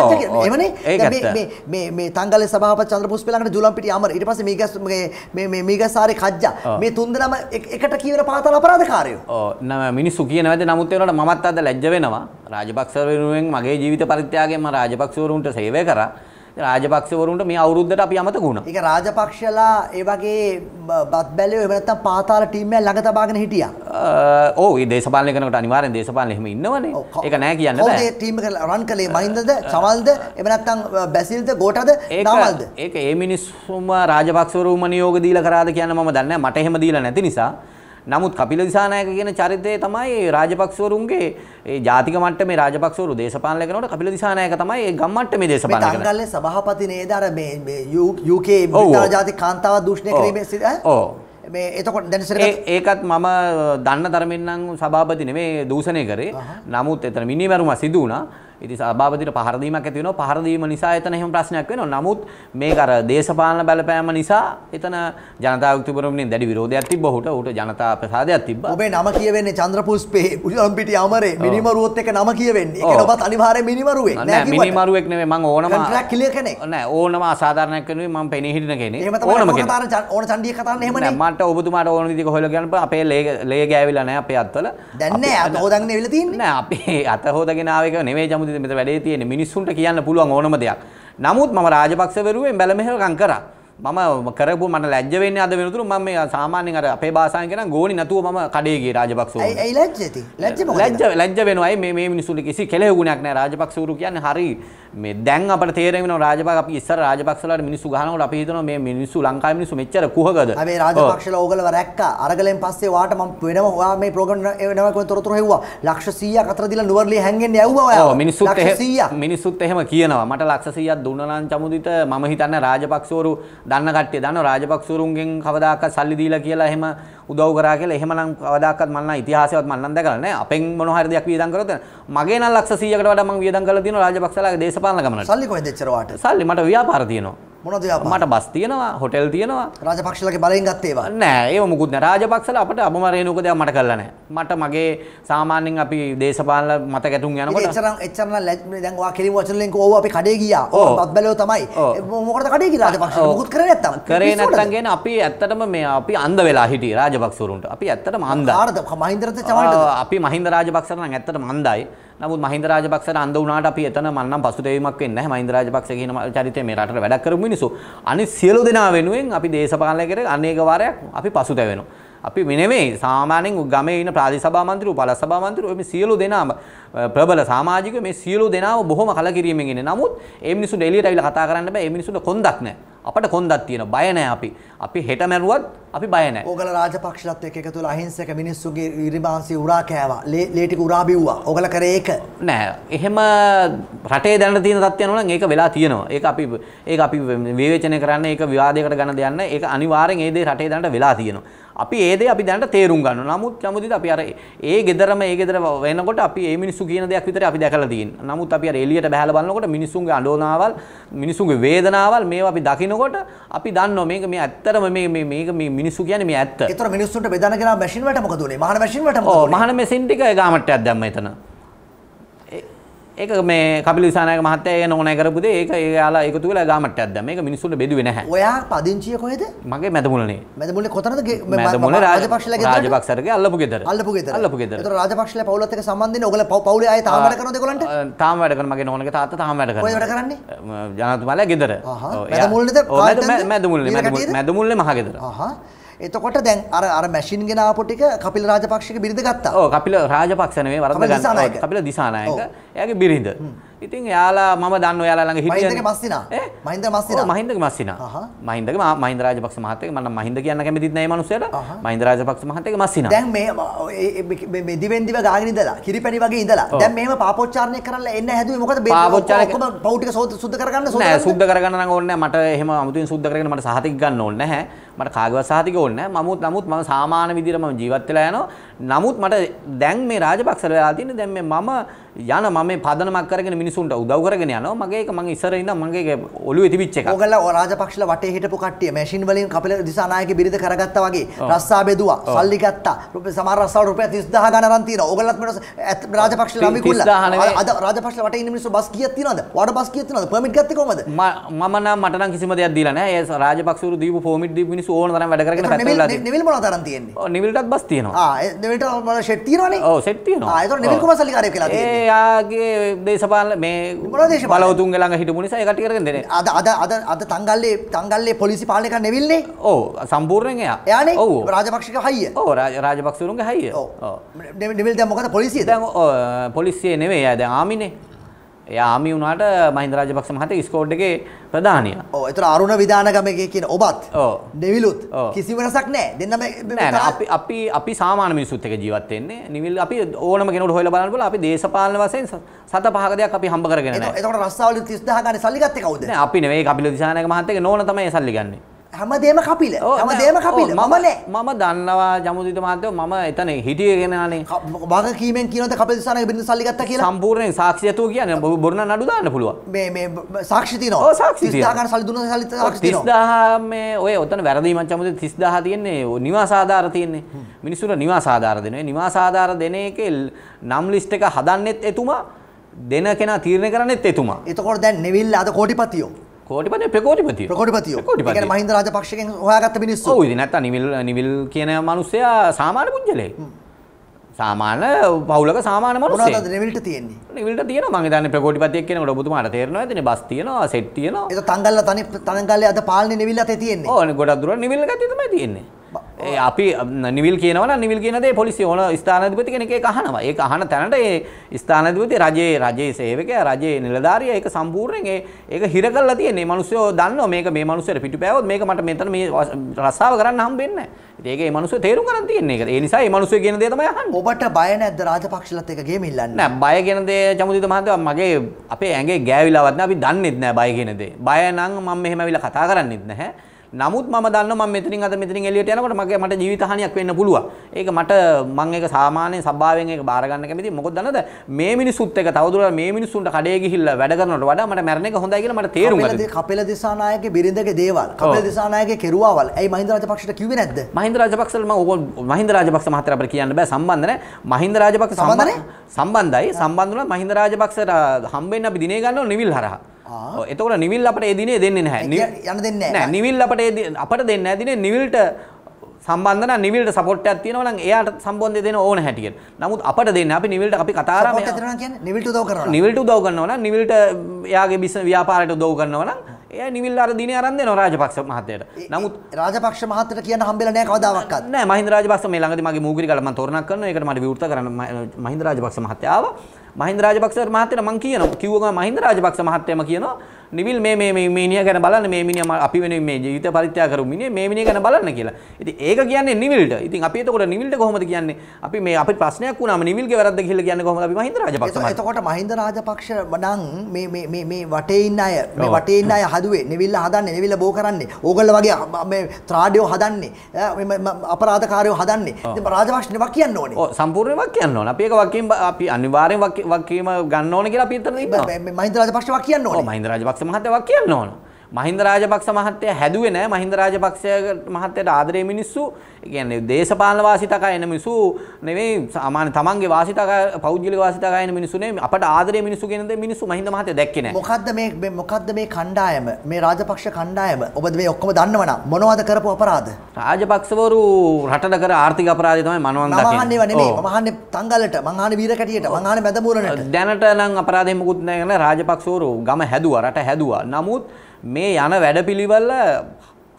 එමනේ මේ තංගල සභාප චන්ද්‍ර පුස්පලකට ජුලම්පිටි අමර ඊට පස්ස මේගස් මේගසාරය කජ්ජා මේ තුන්දනම එකට කියවන පාතල අපරාධකාරයෝ නම මිනිස්සු කියනවද නමුත් ඒකට මමත් අද ලැජ්ජ වෙනවා රාජපක්ෂ වෙනුවෙන් මගේ ජීවිත පරිත්‍යාගයෙන් මම රාජපක්ෂවරුන්ට සේවය කරා රාජපක්ෂවරුන්ට මේ අවුරුද්දට අපි අමතක වුණා. ඒක රාජපක්ෂලා ඒ වගේ බත් බැලේ එහෙම නැත්නම් පාතාල ටීම් එක ළඟ තබාගෙන හිටියා. ඔව් ඒ දේශපාලනය කරනකොට අනිවාර්යෙන් දේශපාලන එහෙම ඉන්නවනේ. ඒක නෑ කියන්න බෑ. ඒ ටීම් එක රන් කළේ මහින්දද, චමල්ද, එහෙම නැත්නම් බැසිල්ද, ගෝටද, නාමල්ද? ඒක ඒ මිනිස්සුම රාජපක්ෂවරුම නියෝග දීලා කරාද කියන්න මම දන්නේ නැහැ. මට එහෙම දීලා නැති නිසා නමුත් කපිල දිසානායක කියන චරිතය තමයි රාජපක්ෂවරුන්ගේ ඒ ජාතික මට්ටමේ රාජපක්ෂවරු දේශපාලනය කරනකොට කපිල දිසානායක තමයි ඒ ගම් මට්ටමේ දේශපාලනය කරන්නේ. මේ තංගල්ලේ සභාපති නේද අර මේ මේ UK බ්‍රිතාන්‍ය ජාතික කාන්තාව දූෂණය කිරීමේ සිට ඔව් මේ එතකොට දැන් ඉස්සර ඒකත් මම දන්න තරමින් නම් සභාපති නෙමේ දූෂණය කරේ. නමුත් එතන මිනිමරුම සිදු වුණා. ඉති සභාපතිට පහරදීමක් ඇති වෙනවා පහරදීම නිසා එතන එහෙම ප්‍රශ්නයක් වෙනවා නමුත් මේක අර දේශපාලන බලපෑම නිසා එතන ජනතා විමුක්ති පෙරමුණේ දැඩි විරෝධයක් තිබ්බ ඔහුට ඌට ජනතා ප්‍රසාදයක් තිබ්බා ඔබේ නම කියවෙන්නේ චන්ද්‍රපුෂ්පේ උඩම්පිටි අමරේ මිනිමරුවොත් එක නම කියවෙන්නේ ඒක ඔබත් අනිවාර්යෙන් මිනිමරුවෙක් නෑ මිනිමරුවෙක් නෙමෙයි මම ඕනම කොන්ට්‍රැක්ට් ක්ලියර් කෙනෙක් නෑ ඕනම අසාධාරණයක් වෙනුයි මම පෙනී හිටින කෙනෙක් ඕනම කෙනෙක් ඕන චණ්ඩිය කතාන්න එහෙම නෑ මට ඔබතුමාට ඕන විදිහට හොයලා ගන්න අපේ ලේ ලේ ගෑවිලා නෑ අපේ අත්වල දැන් නෑ අත හොදගෙන ඉවිලා තින්නේ නෑ අපේ අත හොදගෙන ආව එක නෙමෙයි ජමු හාමුදුරුවෝ මෙතන වැඩේ තියෙන්නේ මිනිස්සුන්ට කියන්න පුළුවන් ඕනම දෙයක්. නමුත් මම රාජපක්ෂ වෙරුවෙන් බැලමෙහෙවකම් කරා. මම කරපු මට ලැජ්ජ වෙන්නේ අද වෙනතුරු මම මේ සාමාන්‍යයෙන් අර අපේ භාෂාවෙන් කියන ගෝණි නැතුව මම කඩේ ගියේ රාජපක්ෂ උරු. ඇයි ලැජ්ජ ඉතින්? ලැජ්ජ මොකද? ලැජ්ජ ලැජ්ජ වෙනවායි මේ මේ මිනිස්සුන්ට කිසි කෙලෙවුණක් නැහැ රාජපක්ෂ උරු කියන්නේ හරි මේ දැන් අපට තේරෙන වෙනවා රාජපක්ෂ අපි ඉස්සර රාජපක්ෂලාට මිනිස්සු ගහනකොට අපි හිතනවා මේ මිනිස්සු ලංකාවේ මිනිස්සු මෙච්චර කුහකද මේ රාජපක්ෂලා ඕගලව රැක්කා අරගලෙන් පස්සේ වාට මම වෙනම ඔයා මේ ප්‍රෝග්‍රෑම් වෙනවා කියන තොරතුරු හෙව්වා ලක්ෂ 100ක් අතර දීලා නුවරළේ හැංගෙන්න යව්වා ඔයා ඔව් මිනිස්සුත් එහෙම මිනිස්සුත් එහෙම කියනවා මට ලක්ෂ 100ක් දුන්නා නම් චමුදිත මම හිතන්නේ රාජපක්ෂවරු දන්න කට්ටිය දන්නවා රාජපක්ෂවරුන්ගෙන් කවදාකවත් සල්ලි දීලා කියලා එහෙම උදව් කරා කියලා එහෙමනම් කවදාකවත් මම නම් ඉතිහාසයවත් මම නම් දැකලා නැහැ. අපෙන් මොන හරි දෙයක් වියදම් කරොත් මගේ නම් ලක්ෂ 100කට වඩා මම වියදම් කරලා තියෙනවා රාජපක්ෂලාගේ දේශපාලන ගමනට. සල්ලි කොහෙද එච්චර වාට? සල්ලි මට ව්‍යාපාර තියෙනවා. මොනද මට බස් තියනවා හොටෙල් තියනවා රාජපක්ෂලගේ බලයෙන් ගත්තේවා නෑ ඒ මුකුත් රාජපක්ෂල අපට අමරේනුක දෙයක් මට කරලා නෑ මට මගේ සාමාන්‍යයෙන් අපි දේශපාලන මත ගැටුම් යනකොට එච්චරම් එච්චරම් දැන් ඔයා කෙලිම වචනෙන් කෝ අපි කඩේ ගියා ඔව් බැලෝ තමයි මොකටද කඩේ ගියේ රාජපක්ෂ මොකුත් කරේ නැත්තම් කරේ නැත්තම් කියන්නේ අපි ඇත්තටම මේ අපි අඳ වෙලා හිටියේ රාජපක්ෂ වරුන්ට අපි ඇත්තටම අඳ කාටද මහින්දරද චවන්ටද අපි මහින්ද රාජපක්ෂ නම් ඇත්තටම අඳයි නමුත් මහින්ද රාජපක්ෂට අඳ වුණාට අපි එතන මන්නම් පසුතැවීමක් වෙන්නේ නැහැ මහින්ද රාජපක්ෂ කියන චරිතය මේ රටට වැඩක් කරපු මිනිස්සු. අනිත් සියලු දෙනා වෙනුවෙන් අපි දේශපාලනය කරේ අනේක වාරයක් අපි පසුතැවෙනවා. අපි මෙ නෙමෙයි සාමාන්‍යයෙන් ගමේ ඉන්න ප්‍රාදේශ සභා මන්ත්‍රීව පළාත් සභා මන්ත්‍රීව මේ සියලු දෙනාම ප්‍රබල සමාජික මේ සියලු දෙනාව බොහොම කලකිරීමෙන් ඉන්නේ. නමුත් මේ මිනිස්සුන්ට එළියට ඇවිල්ලා කතා කරන්න බෑ. මේ මිනිස්සුන්ට කොන්දක් නෑ. අපට කොන්දක් තියෙන බය නෑ අපි. අපි හෙට මැරුවත් අපි බය නෑ. ඕගල රාජපක්ෂලත් එක්ක එකතු වෙලා අහිංසක මිනිස්සුගේ ඉරිමාංශي උරා කෑවා. ලේ ටික උරා බිව්වා. ඕගල කරේ ඒක. නෑ. එහෙම රටේ දැනට තියෙන තත්ත්වය නම් ඒක වෙලා තියෙනවා. ඒක අපි ඒක අපි විවේචනය කරන්න ඒක විවාදයකට ගන්න දෙයක් නෑ. ඒක අනිවාර්යෙන් ඒ දේ රටේ දැනට වෙලා තියෙනවා. අපි ඒ දේ අපි දැනට තේරුම් ගන්නවා. නමුත් කැමතිද අපි අර ඒ gederama ඒ gedera වෙනකොට අපි ඒ මිනිස්සු මිනිස්සු කියන දෙයක් විතර අපි දැකලා තියෙනවා. නමුත් අපි අර එළියට බහැලා බලනකොට මිනිස්සුන්ගේ අඬෝනාවල්, මිනිස්සුන්ගේ වේදනාවල් මේවා අපි දකිනකොට අපි දන්නවා මේක මේ ඇත්තටම මේ මේ මේක මේ මිනිස්සු කියන්නේ මේ ඇත්ත. ඒතර මිනිස්සුන්ට බෙදන කෙනා මැෂින් වලට මොකද උනේ? මහාන මැෂින් වලට මොකද? ඔව් මහාන මැෂින් ටික ගාමට්ටයක් දැම්ම එතන. ඒක මේ කපිල විසානායක මහත්තයා ඒක නෝනා කරපු දේ ඒක එයාලා එකතු වෙලා ගාමට්ටයක් දැම්ම. ඒක මිනිස්සුන්ට බෙදුවේ නැහැ. ඔයා පදිංචිය කොහෙද? මගේ මැදමුලනේ. මැදමුලනේ කොතනද? මැදමුල රාජපක්ෂලා ගෙදර. රාජපක්ෂරගේ අල්ලපු ගෙදර. අල්ලපු ගෙදර. අල්ලපු ගෙදර. ඒතර රාජපක්ෂලා පවුලත් එක්ක සම්බන්ධ වෙන්නේ. ඔයගොල්ලෝ පවුලේ ආයේ තාම වැඩ කරනවද ඒගොල්ලන්ට? තාම වැඩ කරන මගේ නෝනගේ තාත්තා තාම වැඩ කරනවා. කොහෙ වැඩ කරන්නේ? ජනාධිපතිතුමාලා ගෙදර. මැදමුලනේද? මැදමුලනේ. මැදමුලනේ මහ ගෙදර. එතකොට දැන් අර අර මැෂින් ගෙන ආපු ටික කපිල රාජපක්ෂගේ බිරිඳ ගත්තා. ඔව් කපිල රාජපක්ෂ නෙමෙයි වරද්ද ගන්න. කපිල දිසානායක. එයාගේ බිරිඳ. ඉතින් එයාලා මම දන්න ඔයාලා ළඟ හිටිය මහින්දගේ මස්සිනා. මහින්දගේ මස්සිනා. ඔව් මහින්දගේ මස්සිනා. මහින්දගේ මහින්ද රාජපක්ෂ මහත්තයාගේ මම මහින්ද කියන්න කැමතිත් නැහැ මේ මනුස්සයාට. මහින්ද රාජපක්ෂ මහත්තයාගේ මස්සිනා. දැන් මේ මේ දිවෙන් දිව ගාගෙන ඉඳලා කිරිපැණි වගේ ඉඳලා දැන් මෙහෙම පාපොච්චාරණය කරලා එන්න හැදුවේ මොකද මේ ඔක්කොම පවු ටික සුද්ධ කරගන්න සුද්ධ කරගන්න නෑ සුද්ධ කරගන්න නම් ඕනේ නැහැ මට එහෙම අමුතුවෙන් සුද්ධ කරගෙන මට සහතික ගන්න ඕනේ නැහැ. මට කාගේවත් සහතික ඕනේ නැහැ. මමුත් නමුත් මම සාමාන්‍ය විදිහට මම ජීවත් වෙලා යනවා. නමුත් මට දැන් මේ රාජපක්ෂ වෙලා තියෙන දැන් මේ මම යන මම මේ පදනමක් කරගෙන මිනිසුන්ට උදව් කරගෙන යනවා. මගේ එක මම ඉස්සර ඉඳන් මගේ ඒක ඔළුවේ තිබිච්ච එක. ඕගල්ලා රාජපක්ෂලා වටේ හිටපු කට්ටිය මැෂින් වලින් කපිල දිසානායක බිරිඳ කරගත්තා වගේ රස්සා බෙදුවා, සල්ලි ගත්තා. රුපියල් සමහර රස්සාවට රුපියල් 30000 ගණන් අරන් තියෙනවා. ඕගල්ලත් මෙන්න රාජපක්ෂ ළමයි කුල්ල. අද රාජපක්ෂ වටේ ඉන්න මිනිස්සු බස් කීයක් තියනවද? වාඩ බස් කීයක් තියනවද? පර්මිට් ගත්තේ කොහමද? මම නම් මට නම් කිසිම දෙයක් දීලා නැහැ. ඒ රාජපක්ෂවරු දීපු පර්මිට් දීපු මිනිස්සු මිනිස් ඕන තරම් වැඩ කරගෙන පැත්තට වෙලා තියෙනවා. නිවිල් මොනවා තරම් තියෙන්නේ? ඔව් නිවිල්ටත් බස් තියෙනවා. ආ නිවිල්ට වල ෂෙට් තියෙනවනේ. ඔව් ෂෙට් තියෙනවා. ආ ඒතකොට නිවිල් කුමාර සල්ලි කාර්යයක් කියලා තියෙන්නේ. එයාගේ දේශපාලන මේ බලවතුන්ගේ ළඟ හිටපු නිසා ඒ කට්ටිය කරගෙන දෙන්නේ. අද අද අද අද තංගල්ලේ තංගල්ලේ පොලිසි පාලනය කරන නිවිල්නේ. ඔව් සම්පූර්ණයෙන් එයා. එයානේ. ඔව් රාජපක්ෂක හයිය. ඔව් රාජපක්ෂවරුන්ගේ හයිය. ඔව්. නිවිල් දැන් මොකද පොලිසියද? දැන් පොලිසිය නෙවෙයි එයා දැන් ආමිනේ. එයා ආමි වුණාට මහින්ද රාජපක්ෂ මහතා ස්කෝඩ් එකේ ප්‍රධානියා. ඔව් ඒතර අරුණ විධානගමගේ කියන ඔබත් නෙවිලුත් කිසි වෙනසක් නැහැ. දෙන්නම අපි අපි අපි සාමාන්‍ය මිනිස්සුත් එක්ක ජීවත් වෙන්නේ. නිවිල් අපි ඕනම කෙනෙකුට හොයලා බලන්න බලලා අපි දේශපාලන වශයෙන් සත පහක දෙයක් අපි හම්බ කරගෙන නැහැ. ඒතකොට රස්සාවලින් 30000 ගානේ සල්ලි ගත්තේ කවුද? නෑ අපි නෙවෙයි කපිල දිසානායක මහත්තයගේ නෝන තමයි සල්ලි ගන්නේ. හැමදේම කපිල හමදේම කපිල මම නෑ මම දන්නවා ජමුතිත මාතය මම එතන හිටිය ගෙනනේ වග කීමෙන් කියනට කපසාන බිඳ සල්ලිගත්ත කිය සම්පූර්ණය සාක්ෂයතු කියන බොරන අඩු දාන්න පුළුව සාක්ෂිතින සාක්ෂිගන සල්දුන සල්දාහ මේ ඔය ඔතන වැරදිීම චමත තිස්දාහ තියන්නේ නිවාසාධාර තියන්නේ මිනිසුර නිවාසාධාර දෙනය නිවාසාධාර දෙන එක නම් ලිස්ට එක හදන්නෙත් එතුමා දෙන කෙන තීරණ කරන්නෙත් එතුමා එතකොට දැන් නෙවිල් අද කොටිපතියෝ කෝටිපන ප්‍රකෝටිපති ප්‍රකොටිපති ට මහින්ද රජ පක්ෂක හයාගත්ත මිනිස් නැත නිවිල් නිවිල් කියන මනුස්සයා සාමාන පුද්ජලේ සාමාන පවුලක සාමාන මට නිවිල්ට තියන්නේ නිවිට තියන මගේ තන ප්‍රකෝටිපතිය කියන ොබතුම අට තේරන ඇතින බස් තියනවා සෙට්තියනවා තංගල්ල තනි තනගල්ල අද පාලන නිවිල්ල තියන්නේ ඕන ගොඩක් දුර නිවිල්ල ගතම තියන්නේ අපි නිවල් කියනවන නිවල් කියනදේ පොලිසි ඕන ස්ථානධිපති කෙනෙක් අහනවා ඒ අහන තැනට ඒ ස්ථානධිපති රජයේ රජයේ සේවක රජයේ නිලධාරිය ඒක සම්පූර්ණයෙන් ඒ ඒක හිර කරලා තියෙන්නේ මිනිස්සු දන්නවා මේක මේ මිනිස්සුන්ට පිටුපෑවොත් මේක මට මෙතන මේ රස්සාව කරන්න හම්බෙන්නේ නැහැ ඒක ඒ මිනිස්සු තේරුම් ගන්න තියෙන්නේ ඒක ඒ නිසා මේ මිනිස්සු කියන දේ තමයි අහන්නේ ඔබට බය නැද්ද රාජපක්ෂලත් එක ගේම ඉල්ලන්නේ නැහැ බය කියන දේ චමුදිත මහත්තයා මගේ අපේ ඇඟේ ගෑවිලාවත් නැහැ අපි දන්නෙත් නැහැ බය කියන දේ බය නම් මම මෙහෙම අවිලා කතා කරන්නෙත් නැහැ නමුත් මම දන්නවා මම මෙතනින් අද මෙතනින් එළියට යනකොට මගේ මට ජීවිත හානියක් වෙන්න පුළුවන්. ඒක මට මම ඒක සාමාන්‍ය සබාවෙන් ඒක බාර ගන්න කැමතියි. මොකද දන්නවද මේ මිනිස්සුත් එක තවදුරටත් මේ මිනිස්සුන්ට කඩේ ගිහිල්ලා වැඩ කරනවට වඩා මට මැරෙන එක හොඳයි කියලා මට තේරුම් ගත්තා. කපිල දිසානායකගේ බිරිඳගේ දේවල්. කපිල දිසානායකගේ කෙරුවාවල්. ඇයි මහින්ද රාජපක්ෂට කිව්වේ නැද්ද? මහින්ද රාජපක්ෂට මම ඕක මහින්ද රාජපක්ෂ මහත්තයා අපිට කියන්න බෑ සම්බන්ධ නැහැ. මහින්ද රාජපක්ෂ සම්බන්ධයි. සම්බන්ධ වුණා මහින්ද රාජපක්ෂට හම්බෙන්න අපි දිනේ ගන්නව නිවිල් හරහා. එතකට නිවිල් අපට එදිනේ දෙන්න හැ යන දෙන්න නිවිල් අපට අපට දෙන්න ඇදින නිවිල්ට සම්බන්ධන නිවිල්ට සපොට් ඇතිනවන එයාට සම්බන්ධ දෙන ඕන හැටියෙන් නමුත් අපට දෙන්න අපි නිවිල්ට අපි කතාර නිවිල්ට දව කරන නිවිල්ට දව කරන්නවන නිවිල්ට යාගේ බිස ව්‍යාපාරයට දව කරන්නවන ඒ නිවිල් අර දින අරන්න න රාජපක්ෂ මහත්තයට නමුත් රාජපක්ෂ මහත්තට කිය හම්බෙල නෑ කවදාවක් නෑ මහින්ද රාජපක්ෂ මේ ළඟදි මගේ මූගිරි කලම තොරණක් කරන එකට මට විවෘත කරන්න මහින්ද රාජපක්ෂ මහත්තයාව මහින්ද රාජපක්ෂ මහත්තයට මම කියනවා. කිව්ව ගමන් මහින්ද රාජපක්ෂ මහත්තයම කියනවා නිවිල් මේ මේ මිනිය ගැන බලන්න මේ මිනිය අපි වෙන මේ ජීවිත පරිත්‍යාග කරු මිනිය මේ මිනිය ගැන බලන්න කියලා. ඉතින් ඒක කියන්නේ නිවිල්ට. ඉතින් අපි එතකොට නිවිල්ට කොහොමද කියන්නේ? අපි මේ අපිට ප්‍රශ්නයක් වුණාම නිවිල්ගේ වැරද්ද කියලා කියන්නේ කොහොමද අපි මහින්ද රාජපක්ෂ මත? එතකොට මහින්ද රාජපක්ෂ නම් මේ මේ මේ මේ වටේ ඉන්න අය මේ වටේ ඉන්න අය හදුවේ නිවිල්ලා හදන්නේ නිවිල්ලා බෝ කරන්නේ. ඕගොල්ලෝ වගේ මේ ත්‍රාඩියෝ හදන්නේ. මේ අපරාධකාරයෝ හදන්නේ. ඉතින් රාජපක්ෂ නේ වක් කියන්න ඕනේ. ඔව් සම්පූර්ණයෙන් වක් කියන්න ඕනේ. අපි ඒක වක්කීම් අපි අනිවාර්යෙන් වක්කීම ගන්න ඕනේ කියලා අපි හිතන ඉන්නවා. මහින්ද රාජපක්ෂ වක් කියන්න ඕනේ. ඔව් මහින්ද රාජපක්ෂ පක්ෂ මහත්තයා කියන්න ඕන. මහින්ද රාජපක්ෂ මහත්තයා හැදුවේ නෑ මහින්ද රාජපක්ෂ මහත්තයාට ආදරේ මිනිස්සු කියන්නේ දේශපාලන වාසිතකා එන මිනිස්සු නෙවෙයි සාමාන්‍ය තමන්ගේ වාසිතකා පෞද්ගලික වාසිතකා එන මිනිස්සු නෙවෙයි අපට ආදරේ මිනිස්සු කියන දේ මිනිස්සු මහින්ද මහත්තයා දැක්කේ නෑ මොකද්ද මේ මොකද්ද මේ කණ්ඩායම මේ රාජපක්ෂ කණ්ඩායම ඔබද මේ ඔක්කොම දන්නවනම් මොනවද කරපු අපරාධ රාජපක්ෂවරු රටට කර ආර්ථික අපරාධය තමයි මනවන් දකින්නේ මහන්නේ නෙමෙයි මහන්නේ තංගලට මහන්නේ වීරකැටියට මහන්නේ මැදමූරණට දැනට නම් අපරාධෙ මොකුත් නෑ කියලා රාජපක්ෂවරු ගම හැදුවා රට හැදුවා නමුත් මේ යන වැඩපිළිවෙල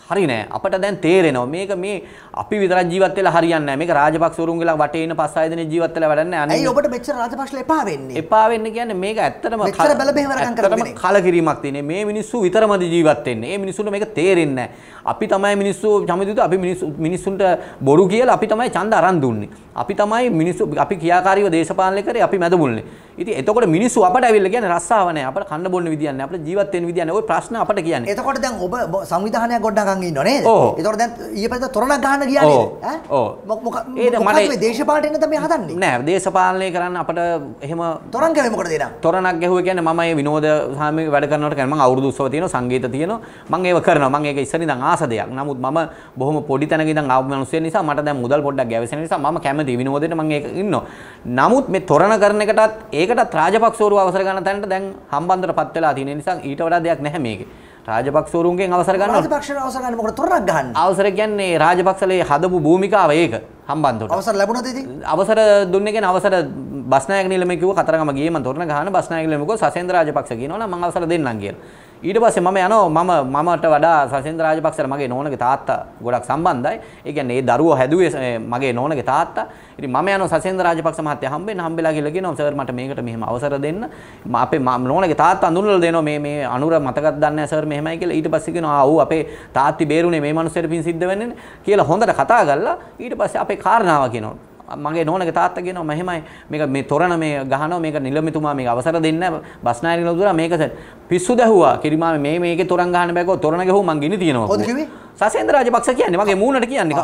හරි නෑ අපට දැන් තේරෙනවා මේක මේ අපි විතර ජීවත් වෙලා හරියන්නේ නෑ මේක රාජපක්ෂවරුන් ගලා වටේ ඉන්න පස් ආයතන ජීවත් වෙලා වැඩක් නෑ අනේ ඇයි ඔබට මෙච්චර රාජපක්ෂල එපා වෙන්නේ එපා වෙන්නේ කියන්නේ මේක ඇත්තටම මෙච්චර බලබේවරකම් කරන්නේ කලකිරීමක් තියෙන්නේ මේ මිනිස්සු විතරමද ජීවත් වෙන්නේ මේ මිනිස්සුන්ට මේක තේරෙන්නේ නෑ අපි තමයි මිනිස්සු සමිතිතු අපි මිනිස්සුන්ට බොරු කියලා අපි තමයි ඡන්ද අරන් දුන්නේ අපි තමයි මිනිස්සු අපි ක්‍රියාකාරීව දේශපාලනය කරේ අපි මැද මුල්නේ. ඉතින් එතකොට මිනිස්සු අපට ඇවිල්ලා කියන්නේ රස්සාව නැහැ. අපට කන්න බොන්න විදියක් නැහැ. අපිට ජීවත් වෙන්න විදියක් නැහැ. ওই ප්‍රශ්න අපට කියන්නේ. එතකොට දැන් ඔබ සංවිධානයක් ගොඩනගන් ඉන්නව නේද? එතකොට දැන් ඊපැත්ත තොරණක් ගහන්න ගියා නේද? ඈ? ඔව්. මොකක්ද මේ දේශපාලනය එන්න තමයි හදන්නේ? නෑ දේශපාලනය කරන්න අපට එහෙම තොරණ ගැහුවේ මොකටද එනම්? තොරණක් ගැහුවේ කියන්නේ මම මේ විනෝද සාමික වැඩ කරනකොට කියන්නේ මම අවුරුදු උත්සව තියෙනවා, සංගීත තියෙනවා. මම ඒව කරනවා. මම ඒක ඉස්සර ඉඳන් ආස දෙයක්. නමුත් මම බොහොම පොඩි තැනක ඉඳන් ආපු මිනිස්සු නිසා මට දැන් මුදල් පොඩ්ඩක් ගැවෙසෙන නිසා මම කැමති ටීවි නෝදෙට මම ඒක ඉන්නවා. නමුත් මේ තොරණ කරන එකටත් ඒකටත් රාජපක්ෂවරු අවසර ගන්න තැනට දැන් හම්බන්තොටපත් වෙලා තියෙන නිසා ඊට වඩා දෙයක් නැහැ මේකේ. රාජපක්ෂවරුන්ගෙන් අවසර ගන්න රාජපක්ෂට අවසර ගන්න මොකට තොරණක් ගන්න? අවසර කියන්නේ රාජපක්ෂලේ හදපු භූමිකාව ඒක. හම්බන්තොට. අවසර ලැබුණාද ඉතින්? අවසර දුන්නේ කියන්නේ අවසර බස්නායක නිලමේ කිව්ව කතරගම ගියේ මම තොරණ ගහන බස්නායක නිලමේ කිව්ව සසේන්ද්‍ර රාජපක්ෂ කියනවා නම් මම අවසර දෙන්නම් කියලා. ඊට පස්සේ මම යනවා මම මමට වඩා සසෙන්ද රාජපක්ෂට මගේ නෝනගේ තාත්තා ගොඩක් සම්බන්ධයි. ඒ කියන්නේ ඒ දරුවෝ හැදුවේ මගේ නෝනගේ තාත්තා. ඉතින් මම යනවා සසෙන්ද රාජපක්ෂ මහත්තයා හම්බෙන්න හම්බෙලා ගිහලා කියනවා සර් මට මේකට මෙහෙම අවසර දෙන්න. අපේ නෝනගේ තාත්තා අඳුරලා දෙනවා මේ මේ අනුර මතකද දන්නේ නැහැ සර් මෙහෙමයි කියලා. ඊට පස්සේ කියනවා ආ ඔව් අපේ තාත්ති බේරුනේ මේ මිනිස්සුන්ට පින් සිද්ධ වෙන්නේ කියලා හොඳට කතා කරලා ඊට පස්සේ අපේ කාරණාව කියනවා. මගේ නෝනගේ තාත්තා කියනවා මෙහෙමයි මේක මේ තොරණ මේ ගහනවා මේක නිලමෙතුමා මේක අවසර දෙන්නේ නැහැ බස් නායක ලොදුරා මේක පිස්සු දැහුවා කිරිමාමේ මේ මේකේ තොරණ ගහන්න බෑ කො තොරණ ගහුව මං ගිනි තියනවා ඔව් කිව්වේ සසේන්ද්‍ර රාජපක්ෂ කියන්නේ මගේ මූණට කියන්නේ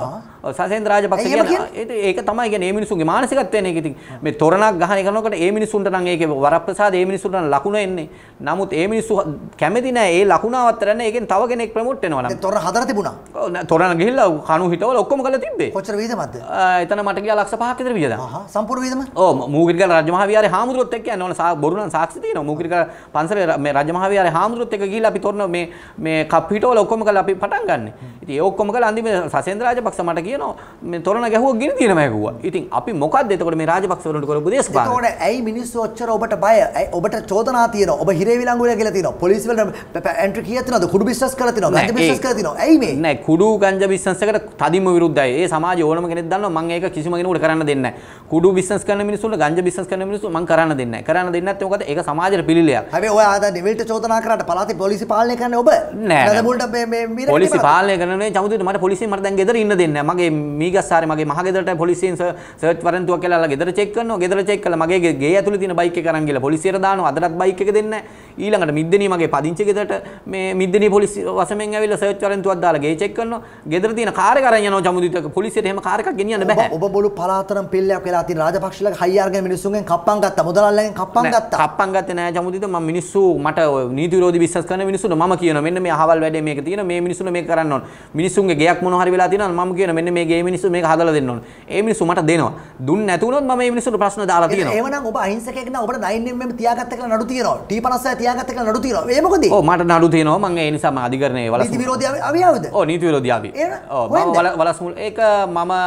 සසේන්ද්‍ර රාජපක්ෂ කියන්නේ ඒක තමයි කියන්නේ මේ මිනිසුන්ගේ මානසිකත්වයනේ ඒක ඉතින් මේ තොරණක් ගහන කරනකොට මේ මිනිසුන්ට නම් ඒකේ වරප්‍රසාද මේ මිනිසුන්ට නම් ලකුණ එන්නේ නමුත් මේ මිනිස්සු කැමති නෑ ඒ ලකුණාව අත්තරන්න ඒකෙන් තව කෙනෙක් ප්‍රොමෝට් වෙනවා නම් තොරණ හතර තිබුණා තොරණ ගිහිල්ලා කණු හිටවල ඔක්කොම කරලා තිබ්බේ කොච්චර වේදමත්ද එතන මට ගියා ලක්ෂ 5ක් විතර වේදම හා සම්පූර්ණ වේදම ඔව් මූගිරිගල රාජමහා විහාරේ හාමුදුරුවොත් එක්ක යනවා සා බොරු නම් සාක්ෂි තියෙනවා මූගිරිගල පන්සලේ මේ රාජමහා විහාරේ හාමුදුරුවොත් එක්ක ගිහිල්ලා අපි තොරණ මේ මේ කප් හිටවල ඔක්කොම කරලා අපි පටන් ගන්න ඉතින් ඒ ඔක්කොම කරලා අන්තිමේ සසේන්ද්‍ර රාජපක්ෂ මට කියන තොරන ගැහුව ගිනි තියෙන මැකුවා. ඉතින් අපි මොකක්ද එතකොට මේ රාජපක්ෂවරුන්ට කරපු දේශපාලන? එතකොට ඇයි මිනිස්සු ඔච්චර ඔබට බය? ඇයි ඔබට චෝදනා තියෙනවා? ඔබ හිරේ විලංගුවල කියලා තියෙනවා. පොලිස් වලට එන්ට්‍රි කීයක් තියෙනවද? කුඩු බිස්නස් කරලා තියෙනවා. ගන්ජා බිස්නස් කරලා තියෙනවා. ඇයි මේ? නෑ කුඩු ගන්ජා බිස්නස් එකට තදින්ම විරුද්ධයි. ඒ සමාජයේ ඕනම කෙනෙක් දන්නවා මම ඒක කිසිම කෙනෙකුට කරන්න දෙන්නේ නැහැ. කුඩු බිස්නස් කරන මිනිස්සුන්ට ගන්ජා බිස්නස් කරන මිනිස්සු මම කරන්න දෙන්නේ නැහැ. කරන්න දෙන්නේ නැත්නම් මොකද? ඒක සමාජයට පිළිලයක්. හැබැයි ඔය ආද නෙවිල්ට චෝදනා කරාට පළාතේ පොලිසි පාලනය කරන්නේ ඔබ. නෑ. පොලිසි පාලනය කරන්නේ චමුදිට මට පොලිසිය මට දැන් ගෙදර ඉන්න දෙන්නේ නැහැ. මගේ මගේ මීගස්සාරේ මගේ මහගෙදරට පොලිසියෙන් සර්ච් වරන්තුවක් කියලා අල්ලලා ගෙදර චෙක් කරනවා. ගෙදර චෙක් කළා මගේ ගේ ඇතුලේ තියෙන බයික් එක අරන් ගිහලා පොලිසියට දානවා. අදටත් බයික් එක දෙන්නේ නැහැ. ඊළඟට මිද්දෙනී මගේ පදිංචි ගෙදරට මේ මිද්දෙනී පොලිසිය වසමෙන් ඇවිල්ලා සර්ච් වරන්තුවක් දාලා ගේ චෙක් කරනවා. ගෙදර තියෙන කාර් එක අරන් යනවා ජමුදිත පොලිසියට එහෙම කාර් එකක් ගෙනියන්න බෑ. ඔබ බොළු පලාතරම් පිල්ලයක් වෙලා තියෙන රාජපක්ෂලගේ හයියාර්ගෙන මිනිස්සුන්ගෙන් කප්පම් ගත්තා. මුදලාල්ලගෙන් කප්පම් ගත්තා. කප්පම් ගත්තේ නැහැ ජමුදිත මම මිනිස්සු මට නීති විරෝධී විශ්වාස කරන මිනිස්සුන්ට මම කියන මෙන්න මේ අහවල් වැඩේ මේක තියෙන මේ මිනිස්සුන්ට මේක කරන්න ඕන. මිනිස්සුන්ගේ ගෙයක් මොනවා හරි වෙලා තියෙනවා නම් මම කියන මෙන්න මේ ගේ මිනිස්සු මේක හදලා දෙන්න ඕනේ. ඒ මිනිස්සු මට දෙනවා. දුන්නේ නැති වුණොත් මම මේ මිනිස්සුන්ට ප්‍රශ්න දාලා තියෙනවා. එහෙමනම් ඔබ අහිංසකයෙක් නම් ඔබට 9mm තියාගත්ත කියලා නඩු තියෙනවා. T56 තියාගත්ත කියලා නඩු තියෙනවා. ඒ මොකද? ඔව් මට නඩු තියෙනවා. මම ඒ නිසා මම අධිකරණයේ වලස් නීති විරෝධී අවියාවද? ඔව් නීති විරෝධී අවිය. ඔව් මම වලස් මුල් ඒක මම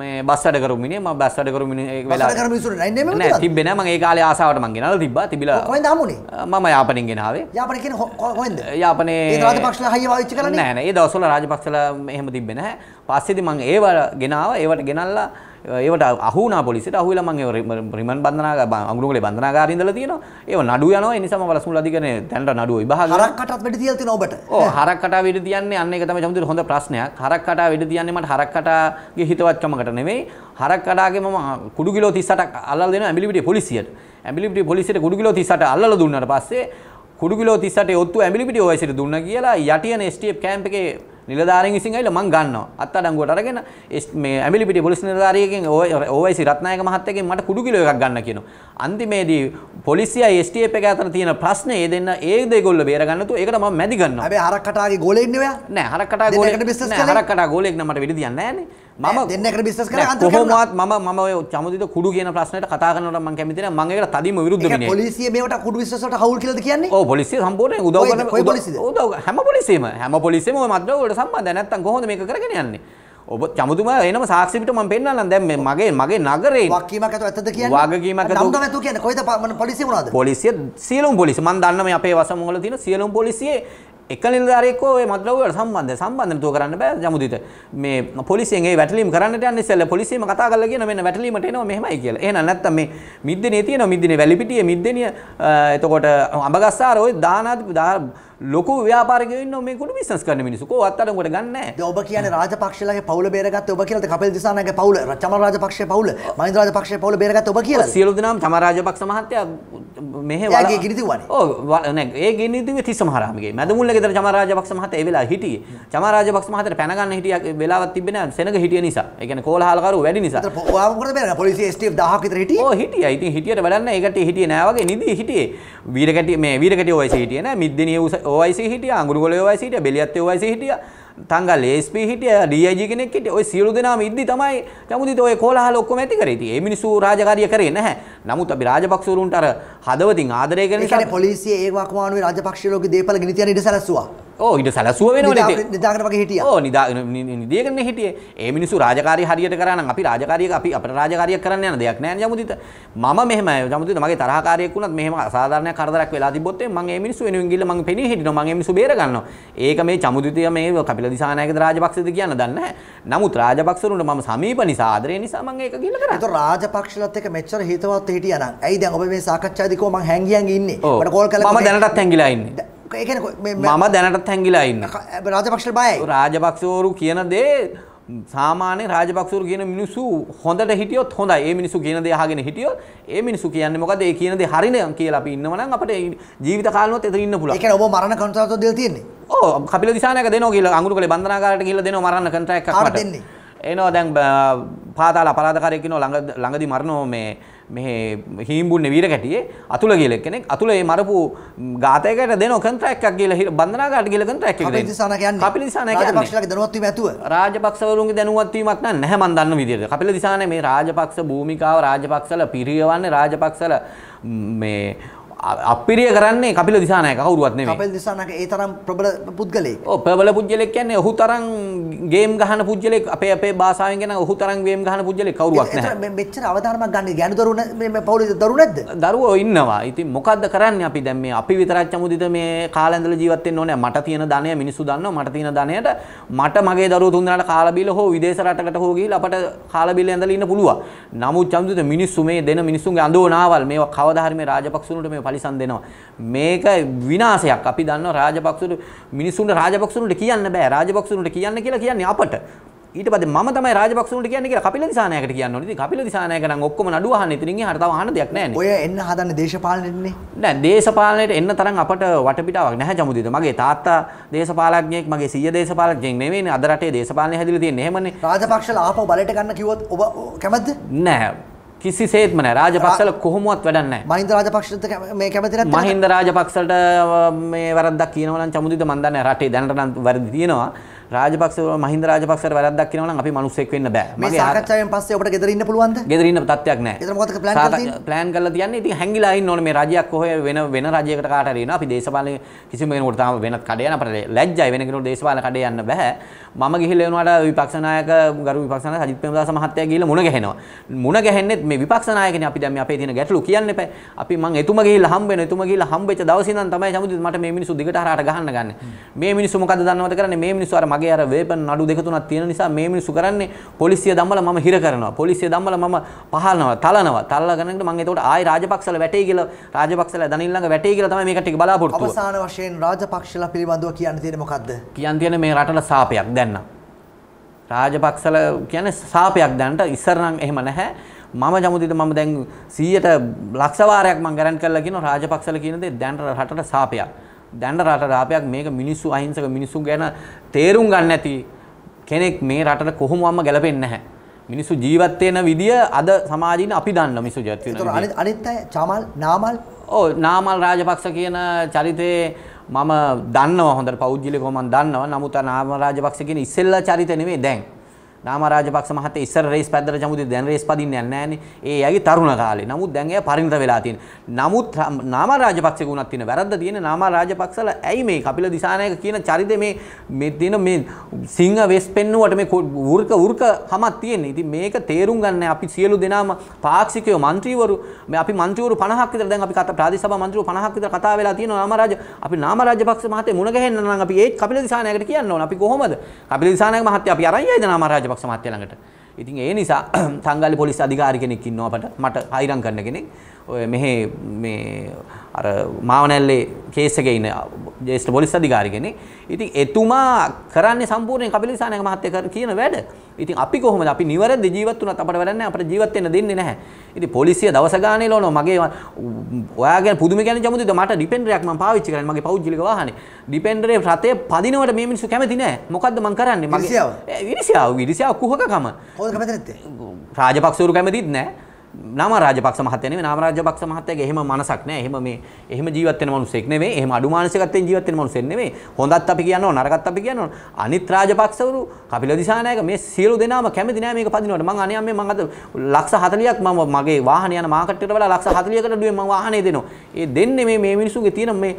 මේ බස් වැඩ කරු මිනිහ මම බස් වැඩ කරු මිනිහ ඒක වෙලා බස් වැඩ කරු මිනිස්සුන්ට නෑ නෙමෙයි නෑ තිබ්බේ නෑ මම ඒ කාලේ ආසාවට මං ගෙනාලා තිබ්බා තිබිලා කොහෙන්ද හමුනේ මම යාපනයෙන් ගෙනාවේ යාපනේ කියන්නේ කොහෙන්ද යාපනේ ඒ රාජපක්ෂලා හයිය වාවිච්ච කරන්නේ නෑ නෑ ඒ දවස්වල රාජපක්ෂලා එහෙම තිබ්බේ නෑ පස්සේදී මං ඒව ගෙනාවා ඒවට ගෙනල්ලා ඒවට අහුනා පොලිසියට අහුවෙලා මම ඒ රිමන්ඩ් බන්ධනාගාර අඟුරුගලේ බන්ධනාගාරේ ඉඳලා තියෙනවා. ඒව නඩු යනවා. ඒ නිසාම වලසුන් අධිකරණය දැනට නඩුව විභාග කරනවා. හරක් කටත් වැඩි තියලා තියෙනවා ඔබට. ඔව් හරක් කටා වැඩි තියන්නේ අන්න ඒක තමයි චමුදිර හොඳ ප්‍රශ්නයක්. හරක් කටා වැඩි තියන්නේ මට හරක් කටාගේ හිතවත්කමකට නෙමෙයි. හරක් කටාගේ මම කුඩු කිලෝ 38ක් අල්ලලා දෙනවා ඇඹිලිපිටිය පොලිසියට. ඇඹිලිපිටිය පොලිසියට කුඩු කිලෝ 38 අල්ලලා දුන්නාට පස්සේ කුඩු කිලෝ 38 ඔත්තු ඇඹිලිපිටිය ඔයසිට දුන්නා කියලා යටියන STF කැම්ප් එකේ නිලධාරීන් විසින් ඇවිල්ලා මං ගන්නවා. අත්අඩංගුවට අරගෙන මේ ඇඹිලිපිටිය පොලිස් නිලධාරියකින් OIC රත්නායක මහත්තයගෙන් මට කුඩු කිලෝ එකක් ගන්න කියනවා. අන්තිමේදී පොලිසියයි STF එක අතර තියෙන ප්‍රශ්නේ ඒ දෙන්න ඒ දෙගොල්ල බේරගන්න තු ඒකට මම මැදි ගන්නවා. හැබැයි හරක් කටාගේ ගෝලෙන්නේ ඔයා? නෑ හරක් කටා ගෝලෙකට බිස්නස් කරන්නේ. නෑ හරක් කටා ගෝලෙක් නම් මට වෙඩි තියන්නේ නෑනේ. මම දෙන්නකට බිස්නස් කරලා අන්තිමට කොහොමවත් මම මම ඔය චමුදිත කුඩු කියන ප්‍රශ්නෙට කතා කරනකොට මම කැමති නැහැ මම ඒකට තදින්ම විරුද්ධ කෙනෙක්. පොලිසිය මේවට කුඩු බිස්නස් වලට හවුල් කියලාද කියන්නේ? ඔව් පොලිසිය සම්පූර්ණයෙන් උදව් කරන උදව් හැම පොලිසියම හැම පොලිසියම ওই මද්දව වලට සම්බන්ධයි නැත්තම් කොහොමද මේක කරගෙන යන්නේ? ඔබ චමුතුමා එනම සාක්ෂිපිට මම පෙන්නන්නම් දැන් මේ මගේ මගේ නගරේ වගකීමක් ඇතුව ඇත්තද කියන්නේ වගකීමක් ඇතුව නම් නැතුව කියන්නේ කොහෙද පොලිසිය මොනවද පොලිසිය සියලුම පොලිසිය මම දන්න මේ අපේ වසමෝල තියෙන සියලුම පොලිසියේ එක නිලධාරියෙක් ඔය මත්ද්‍රව්‍ය වල සම්බන්ධ සම්බන්ධ නැතුව කරන්න බෑ ජමුදිත මේ පොලිසියෙන් ඒ වැටලීම් කරන්නට යන්නේ ඉස්සෙල්ල පොලිසියම කතා කරලා කියන මෙන්න වැටලීමට එනවා මෙහෙමයි කියලා. එහෙනම් නැත්තම් මේ මිද්දනේ තියෙනවා මිද්දනේ වැලිපිටියේ මිද්දෙනිය එතකොට අඹගස්සාර ඔය දානාධි ලොකු ව්‍යාපාරකයන්න මේ කුඩු බිස්නස් කරන මිනිස්සු කොහොත් අඩංගුවට ගන්නෑ ඔබ කියන්නේ රාජපක්ෂලාගේ පවුල බේරගත්තේ ඔබ කියලාද කපිල දිසානාගේ පවුල චමල් රාජපක්ෂේ පවුල මහින්ද රාජපක්ෂේ පවුල බේරගත්තේ ඔබ කියලා සියලු දෙනාම තම රාජපක්ෂ මහත්තයා මෙහෙ වල ඒ ගිනිදිවනේ ඔව් නෑ ඒ ගිනිදිවේ තිස්ස මහරාමගේ මැදමුල්ල ගෙදර චමල් රාජපක්ෂ මහත්තයා ඒ වෙලාව හිටියේ චමල් රාජපක්ෂ මහත්තයාට පැන ගන්න හිටිය වෙලාවක් තිබෙන්නේ නෑ සෙනඟ හිටිය නිසා ඒ කියන්නේ කෝලහලකරු වැඩි නිසා ඔයාම මොකද බේරගන්නේ පොලිසිය STF 1000ක් විතර හිටියේ ඔව් හිටියා ඉතින් හිටියට වැඩක් නෑ ඒකට හිටියේ නෑ වගේ නිදි හිටියේ වීරකැටි මේ වීරකැටි ඔයසේ හිටියේ නෑ මිද්දෙනිය OIC හිටිය අගුරුගොල OIC හිටිය බෙලියත් OIC හිටිය තංගල් ASP හිටිය DIG කෙනෙක් හිටිය ඔය සියලු දෙනාම ඉද්දි තමයි නමුත් ඔය කෝලහල ඔක්කොම ඇති කරේ. ඉතින් මේ මිනිස්සු රාජකාරිය කරේ නැහැ. නමුත් අපි රාජපක්ෂවරුන්ට අර හදවතින් ආදරය කරන නිසා පොලිසිය ඒ වකවානුවේ රාජපක්ෂ ලෝකේ දේපල ගිනි තියන ඉඩ සැලසුවා. ඕ ඉට සැලසුව වෙන නිදාගරක හිටිය ඕ නිදා නිදගන හිටිය ඒ මිනිසු රාජකාරය හරියට කරන්න අපි රාජකාරයක අපි අප රාජකාරය කරන්න යන දෙයක් නෑ යමුදිත මම මෙහම යමුති මගේ තරකාරයකුණත් මෙහම සාධාරණය කරදරක් වෙලා තිබොත් මගේ මිනිසු වෙනුගිල මං පෙන හිටින මගේ මිනිසු බේරගන්න ඒක මේ චමුදිතය මේ කපිල දිසානායක රාජපක්ෂද කියන්න දන්න නමුත් රාජපක්ෂරුන්ට මම සමීප නිසාදරය නිසා මං ඒක කියලා කරා රාජපක්ෂලත් එක මෙච්චර හිතවත් හිටියනම් ඇයි දැන් ඔබ මේ සාකච්ඡාදිකෝ මං හැංගියන් ඉන්නේ මට කෝල් කළා මම දැනටත් හැංගිලා ඉන්නේ මම දැනට හැංගිලා ඉන්න රාජපක්ෂ බයයි රාජපක්ෂවරු කියන දේ සාමාන්‍ය රාජපක්ෂවරු කියන මිනිස්සු හොඳට හිටියොත් හොඳයි. ඒ මිනිස්සු කියන දේ අහගෙන හිටියොත් ඒ මිනිස්සු කියන්නේ මොකද? ඒ කියන දේ හරිනම් කියලා අපි ඉන්නවා නම් අපිට ජීවිත කාලෙවත් එතන ඉන්න පුළුවන්. ඒ කියන්නේ ඔබ මරණ කොන්ත්‍රාත්තුව දෙලා තියෙන්නේ. ඔව් කපිල දිසානායක දෙනවා කියලා අඟුරුකලේ බන්ධනාගාරයට ගිහිල්ලා දෙනවා මරණ කොන්ත්‍රාක්ට් එකක් මට. එනවා දැන් පාතාල අපරාධකාරයෙක් ඉන්නවා ළඟ ළඟදි මරනවා මේ මේ හීම්බුන්නේ වීර කැටියේ අතුල කියලා කෙනෙක් අතුල මේ මරපු ඝාතයකට දෙන කොන්ත්‍රාක්ට් එකක් කියලා බන්ධනාගාරට කියලා කොන්ත්‍රාක්ට් එකක් දෙනවා. කපිල දිසානා කියන්නේ. කපිල දිසානා කියන්නේ රාජපක්ෂලගේ දැනුවත් වීම ඇතුව. රාජපක්ෂවරුන්ගේ දැනුවත් වීමක් නැහැ මම දන්න විදිහට. කපිල දිසානේ මේ රාජපක්ෂ භූමිකාව රාජපක්ෂල පිරියවන්නේ රාජපක්ෂල මේ අපිරිය කරන්නේ කපිල දිසානාය කවුරුවත් නෙමෙයි. කපිල දිසානාක ඒ තරම් ප්‍රබල පුද්ගලෙක්. ඔව් ප්‍රබල පුද්ගලෙක් කියන්නේ ඔහු තරම් ගේම් ගහන පුද්ගලෙක් අපේ අපේ භාෂාවෙන් කියන ඔහු තරම් ගේම් ගහන පුද්ගලෙක් කවුරුවක් නැහැ. මේ මෙච්චර අවධානමක් ගන්න ගෑනු දරුවෝ මේ පෞලේ දරුවෝ නැද්ද? දරුවෝ ඉන්නවා. ඉතින් මොකද්ද කරන්නේ අපි දැන් මේ අපි විතරක් චමුදිද මේ කාලා ඇඳලා ජීවත් වෙන්න ඕනේ. මට තියෙන ධනය මිනිස්සු දන්නවා. මට තියෙන ධනයට මට මගේ දරුවෝ තුන්දෙනාට කාලා බීලා හෝ විදේශ රටකට හෝ ගිහිල්ලා අපට කාලා බීලා ඇඳලා ඉන්න පුළුවන්. නමුත් චමුදිද මිනිස්සු මේ දෙන මිනිස්සුන්ගේ අඳෝනාවල් මේවා කවදා හරි මේ රාජපක්ෂුන්ට මේ පිළිසන් දෙනවා. මේක විනාශයක්. අපි දන්නවා රාජපක්ෂුට මිනිසුන්ට රාජපක්ෂුන්ට කියන්න බෑ. රාජපක්ෂුන්ට කියන්න කියලා කියන්නේ අපට. ඊට පස්සේ මම තමයි රාජපක්ෂුන්ට කියන්නේ කියලා කපිල දිසානායකට කියන්න ඕනේ. ඉතින් කපිල දිසානායක නම් ඔක්කොම නඩුව අහන්න ඉතින් එහාට තව අහන්න දෙයක් නැහැ නේ. ඔය එන්න හදන්නේ දේශපාලනයේනේ. නෑ දේශපාලනයට එන්න තරම් අපට වටපිටාවක් නැහැ ජමුදීද. මගේ තාත්තා දේශපාලඥයෙක්, මගේ සීය දේශපාලඥයෙක් නෙවෙයිනේ අද රටේ දේශපාලනය හැදිලා තියෙන්නේ. එහෙමනේ. රාජපක්ෂලා ආපහු බලයට ගන්න කිව්වොත් ඔබ කැමතිද? නෑ. කිසිසේත්ම නෑ රාජපක්ෂල කොහොමවත් වැඩක් නෑ මහින්ද රාජපක්ෂට මේ කැමති නැත්නම් මහින්ද රාජපක්ෂලට මේ වරද්දක් කියනවා නම් චමුදිත මන් දන්නේ රටේ දැනට නම් වැරදි තියෙනවා රාජපක්ෂවල මහින්ද රාජපක්ෂට වැරද්දක් කියනවා නම් අපි මිනිස්සෙක් වෙන්න බෑ. මේ සාකච්ඡාවෙන් පස්සේ ඔබට ගෙදර ඉන්න පුළුවන්ද? ගෙදර ඉන්න තත්ත්වයක් නෑ. ඒතර මොකද ප්ලෑන් කරලා තියෙන්නේ? ප්ලෑන් කරලා තියන්නේ ඉතින් හැංගිලා ඉන්න ඕනේ මේ රජයක් කොහේ වෙන වෙන රජයකට කාට හරි එනවා. අපි දේශපාලන කිසිම කෙනෙකුට තාම වෙනත් කඩේ යන අපිට ලැජ්ජයි වෙන කෙනෙකුට දේශපාලන කඩේ යන්න බෑ. මම ගිහිල්ලා එනවාට විපක්ෂ නායක ගරු විපක්ෂ නායක සජිත් ප්‍රේමදාස මහත්තයා ගිහිල්ලා මුණ ගැහෙනවා. මුණ ගැහෙන්නේත් මේ විපක්ෂ නායකනේ අපි දැන් මේ අපේ තියෙන ගැටලු කියන්න එපා. අපි මං එතුම ගිහිල්ලා හම්බ වෙන එතුම ගිහිල්ලා හම්බෙච්ච දවසේ ඉඳන් තමයි සමුදිත් මට මේ මිනිස්සු දිගට හරහට ගහන්න ගන්න. මේ මිනිස්සු මොකද්ද දන්නවද කරන්නේ? මේ මිනිස්සු අර මගේ අර වේපන් නඩු දෙක තුනක් තියෙන නිසා මේ මිනිස්සු කරන්නේ පොලිසිය දම්මලා මම හිර කරනවා. පොලිසිය දම්මලා මම පහලනවා, තලනවා. තල්ලගෙන ඉන්න මම එතකොට ආයි රාජපක්ෂල වැටේ කියලා රාජපක්ෂල දනිල් ළඟ වැටේ කියලා තමයි මේ කට්ටිය බලාපොරොත්තු වෙන්නේ. අවසාන වශයෙන් රාජපක්ෂල පිළිබඳව කියන්න තියෙන්නේ මොකද්ද? කියන්න තියෙන්නේ මේ රටට සාපයක් දැන්න. රාජපක්ෂල කියන්නේ සාපයක් දැන්නට ඉස්සර නම් එහෙම නැහැ. මම ජමුතිද මම දැන් 100ට ලක්ෂ වාරයක් මම ගැරන්ට් කරලා කියනවා රාජපක්ෂල කියන දේ දැන් රටට සාපයක්. දැන්න රට රාපයක් මේක මිනිස්සු අහිංසක මිනිස්සු ගැන තේරුම් ගන්න ඇති කෙනෙක් මේ රටට කොහොමම ගැලපෙන්නේ නැහැ. මිනිස්සු ජීවත් වෙන විදිය අද සමාජයේ අපි දන්න මිනිස්සු ජීවත් වෙන. අනිත් අනිත් අය චමල් නාමල් ඔව් නාමල් රාජපක්ෂ කියන චරිතයේ මම දන්නවා හොඳට පෞද්ගලිකව මම දන්නවා. නමුත් නාමල් රාජපක්ෂ කියන ඉස්සෙල්ලා චරිත නෙමෙයි දැන්. නාමරාජපක්ෂ මහත්තයා ඉස්සර රේස් පැද්දට ජමුදේ දැන් රේස් පදින්නේ නැන්නේ. ඒ යගේ තරුණ කාලේ. නමුත් දැන් එයා පරිණත වෙලා තියෙන. නමුත් නාමරාජපක්ෂේ ගුණක් තියෙන වැරද්ද තියෙන නාමරාජපක්ෂල ඇයි මේ කපිල දිසානායක කියන චරිතේ මේ මේ දින මේ සිංහ වෙස් පෙන්නුවට මේ උර්ක උර්ක හමක් තියෙන්නේ. ඉතින් මේක තේරුම් ගන්න අපි සියලු දෙනාම පාක්ෂිකයෝ මන්ත්‍රීවරු මේ අපි මන්ත්‍රීවරු 50ක් විතර දැන් අපි ප්‍රාදේශ සභා මන්ත්‍රීවරු 50ක් විතර කතා වෙලා තියෙනවා නාමරාජ අපි නාමරාජපක්ෂ මහත්තයා මුණ ගැහෙන්න නම් අපි ඒ කපිල දිසානායකට කියන්න ඕන. අපි කොහොමද? කපිල දිසානායක මහත්තයා අපි අරන් යයිද නාමරාජ රාජපක්ෂ මහත්තයා ළඟට. ඉතින් ඒ නිසා සංගාලි පොලිස් අධිකාරි කෙනෙක් ඉන්නවා අපට මට හයිරම් කරන්න කෙනෙක්. මෙහේ මේ අර මාවනැල්ලේ කේස් එකේ ඉන්න ජේෂ්ඨ පොලිස් අධිකාරී කෙනෙක්. ඉතින් එතුමා කරන්නේ සම්පූර්ණයෙන් කපිලිසානක මහත්තයා කරන කියන වැඩ. ඉතින් අපි කොහොමද අපි නිවැරදි ජීවත් වුණත් අපට වැඩක් නැහැ. අපිට ජීවත් වෙන්න දෙන්නේ නැහැ. ඉතින් පොලිසිය දවස ගානේ ලෝනවා මගේ ඔයා ගැන පුදුම කියන්නේ ජමුදිද මට ඩිපෙන්ඩරයක් මම පාවිච්චි කරන්නේ මගේ පෞද්ගලික වාහනේ. ඩිපෙන්ඩරේ රටේ පදිනවට මේ මිනිස්සු කැමති නැහැ. මොකද්ද මං කරන්නේ? මගේ ඉරිසියාව ඉරිසියාව කුහකකම. කොහොමද කැමති නැත්තේ? රාජපක්ෂවරු කැමතිත් නැහැ. නාම රාජපක්ෂ මහත්තයා නෙවෙයි නාම රාජපක්ෂ මහත්තයාගේ එහෙම මනසක් නෑ. එහෙම මේ එහෙම ජීවත් වෙන මිනිසෙක් නෙවෙයි. එහෙම අඩු මානසිකත්වයෙන් ජීවත් වෙන මිනිසෙක් නෙවෙයි. හොඳත් අපි කියනවා නරකත් අපි කියනවා. අනිත් රාජපක්ෂවරු කපිල දිසානායක මේ සියලු දෙනාම කැමති නෑ මේක පදිනවට. මං අනේ අම්මේ මං අද ලක්ෂ 40ක් මම මගේ වාහනේ යන මාකට් එකට වෙලා ලක්ෂ 40කට ඩුවේ මං වාහනේ දෙනවා. ඒ දෙන්නේ මේ මේ මිනිසුගේ තියෙන මේ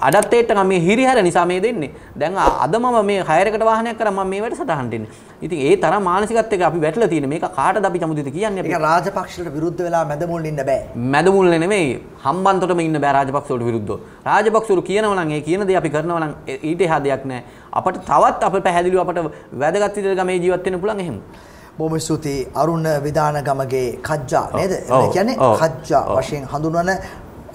අඩත් ඒට් එක මේ හිරිහැර නිසා මේ දෙන්නේ. දැන් අද මම මේ හයරකට වාහනයක් කරා මම මේ වැඩසටහනට ඉන්නේ. ඉතින් ඒ තරම් මානසිකත්වයක අපි වැටලා තියෙන මේක කාටද අපි චමුදිත කියන්නේ? ඒක රාජපක්ෂ රාජපක්ෂට විරුද්ධ වෙලා මැදමුල් ඉන්න බෑ මැදමුල්ල නෙමෙයි හම්බන්තොටම ඉන්න බෑ රාජපක්ෂවලට විරුද්ධව රාජපක්ෂවරු කියනවා නම් ඒ කියන දේ අපි කරනවා නම් ඊට එහා දෙයක් නෑ අපට තවත් අප පැහැදිලිව අපට වැදගත් විදිහට ගමේ ජීවත් වෙන්න පුළුවන් එහෙම බොම ස්තුතියි අරුණ විධානගමගේ කජ්ජා නේද කියන්නේ කජ්ජා වශයෙන් හඳුන්වන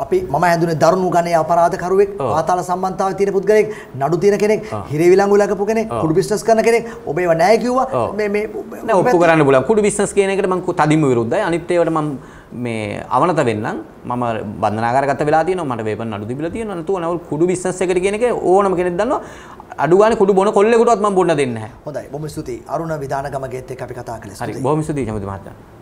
අපි මම හැඳුනේ දරුණු ගණයේ අපරාධකරුවෙක් ආතාල සම්බන්ධතාවය තියෙන පුද්ගලෙක් නඩු තියෙන කෙනෙක් හිරේ විලංගු ලඟපු කෙනෙක් කුඩු බිස්නස් කරන කෙනෙක් ඔබ ඒව නැහැ කිව්වා මේ මේ නෑ ඔප්පු කරන්න බුලන් කුඩු බිස්නස් කියන එකට මම තදින්ම විරුද්ධයි අනිත් ඒවට මම මේ අවනත වෙන්නම් මම බන්ධනාගාරගත වෙලා තියෙනවා මට වේපන් නඩු තිබිලා තියෙනවා නැතුව නවල් කුඩු බිස්නස් එකට කියන එක ඕනම කෙනෙක් දන්නවා අඩු ගානේ කුඩු බොන කොල්ලෙකුටවත් මම බොන්න දෙන්නේ නැහැ හොඳයි බොහොම ස්තුතියි අරුණ විධානගමගේත් එක්ක අපි කතා කළේ හරි බොහොම ස්තුතියි චමිත මහත්තයා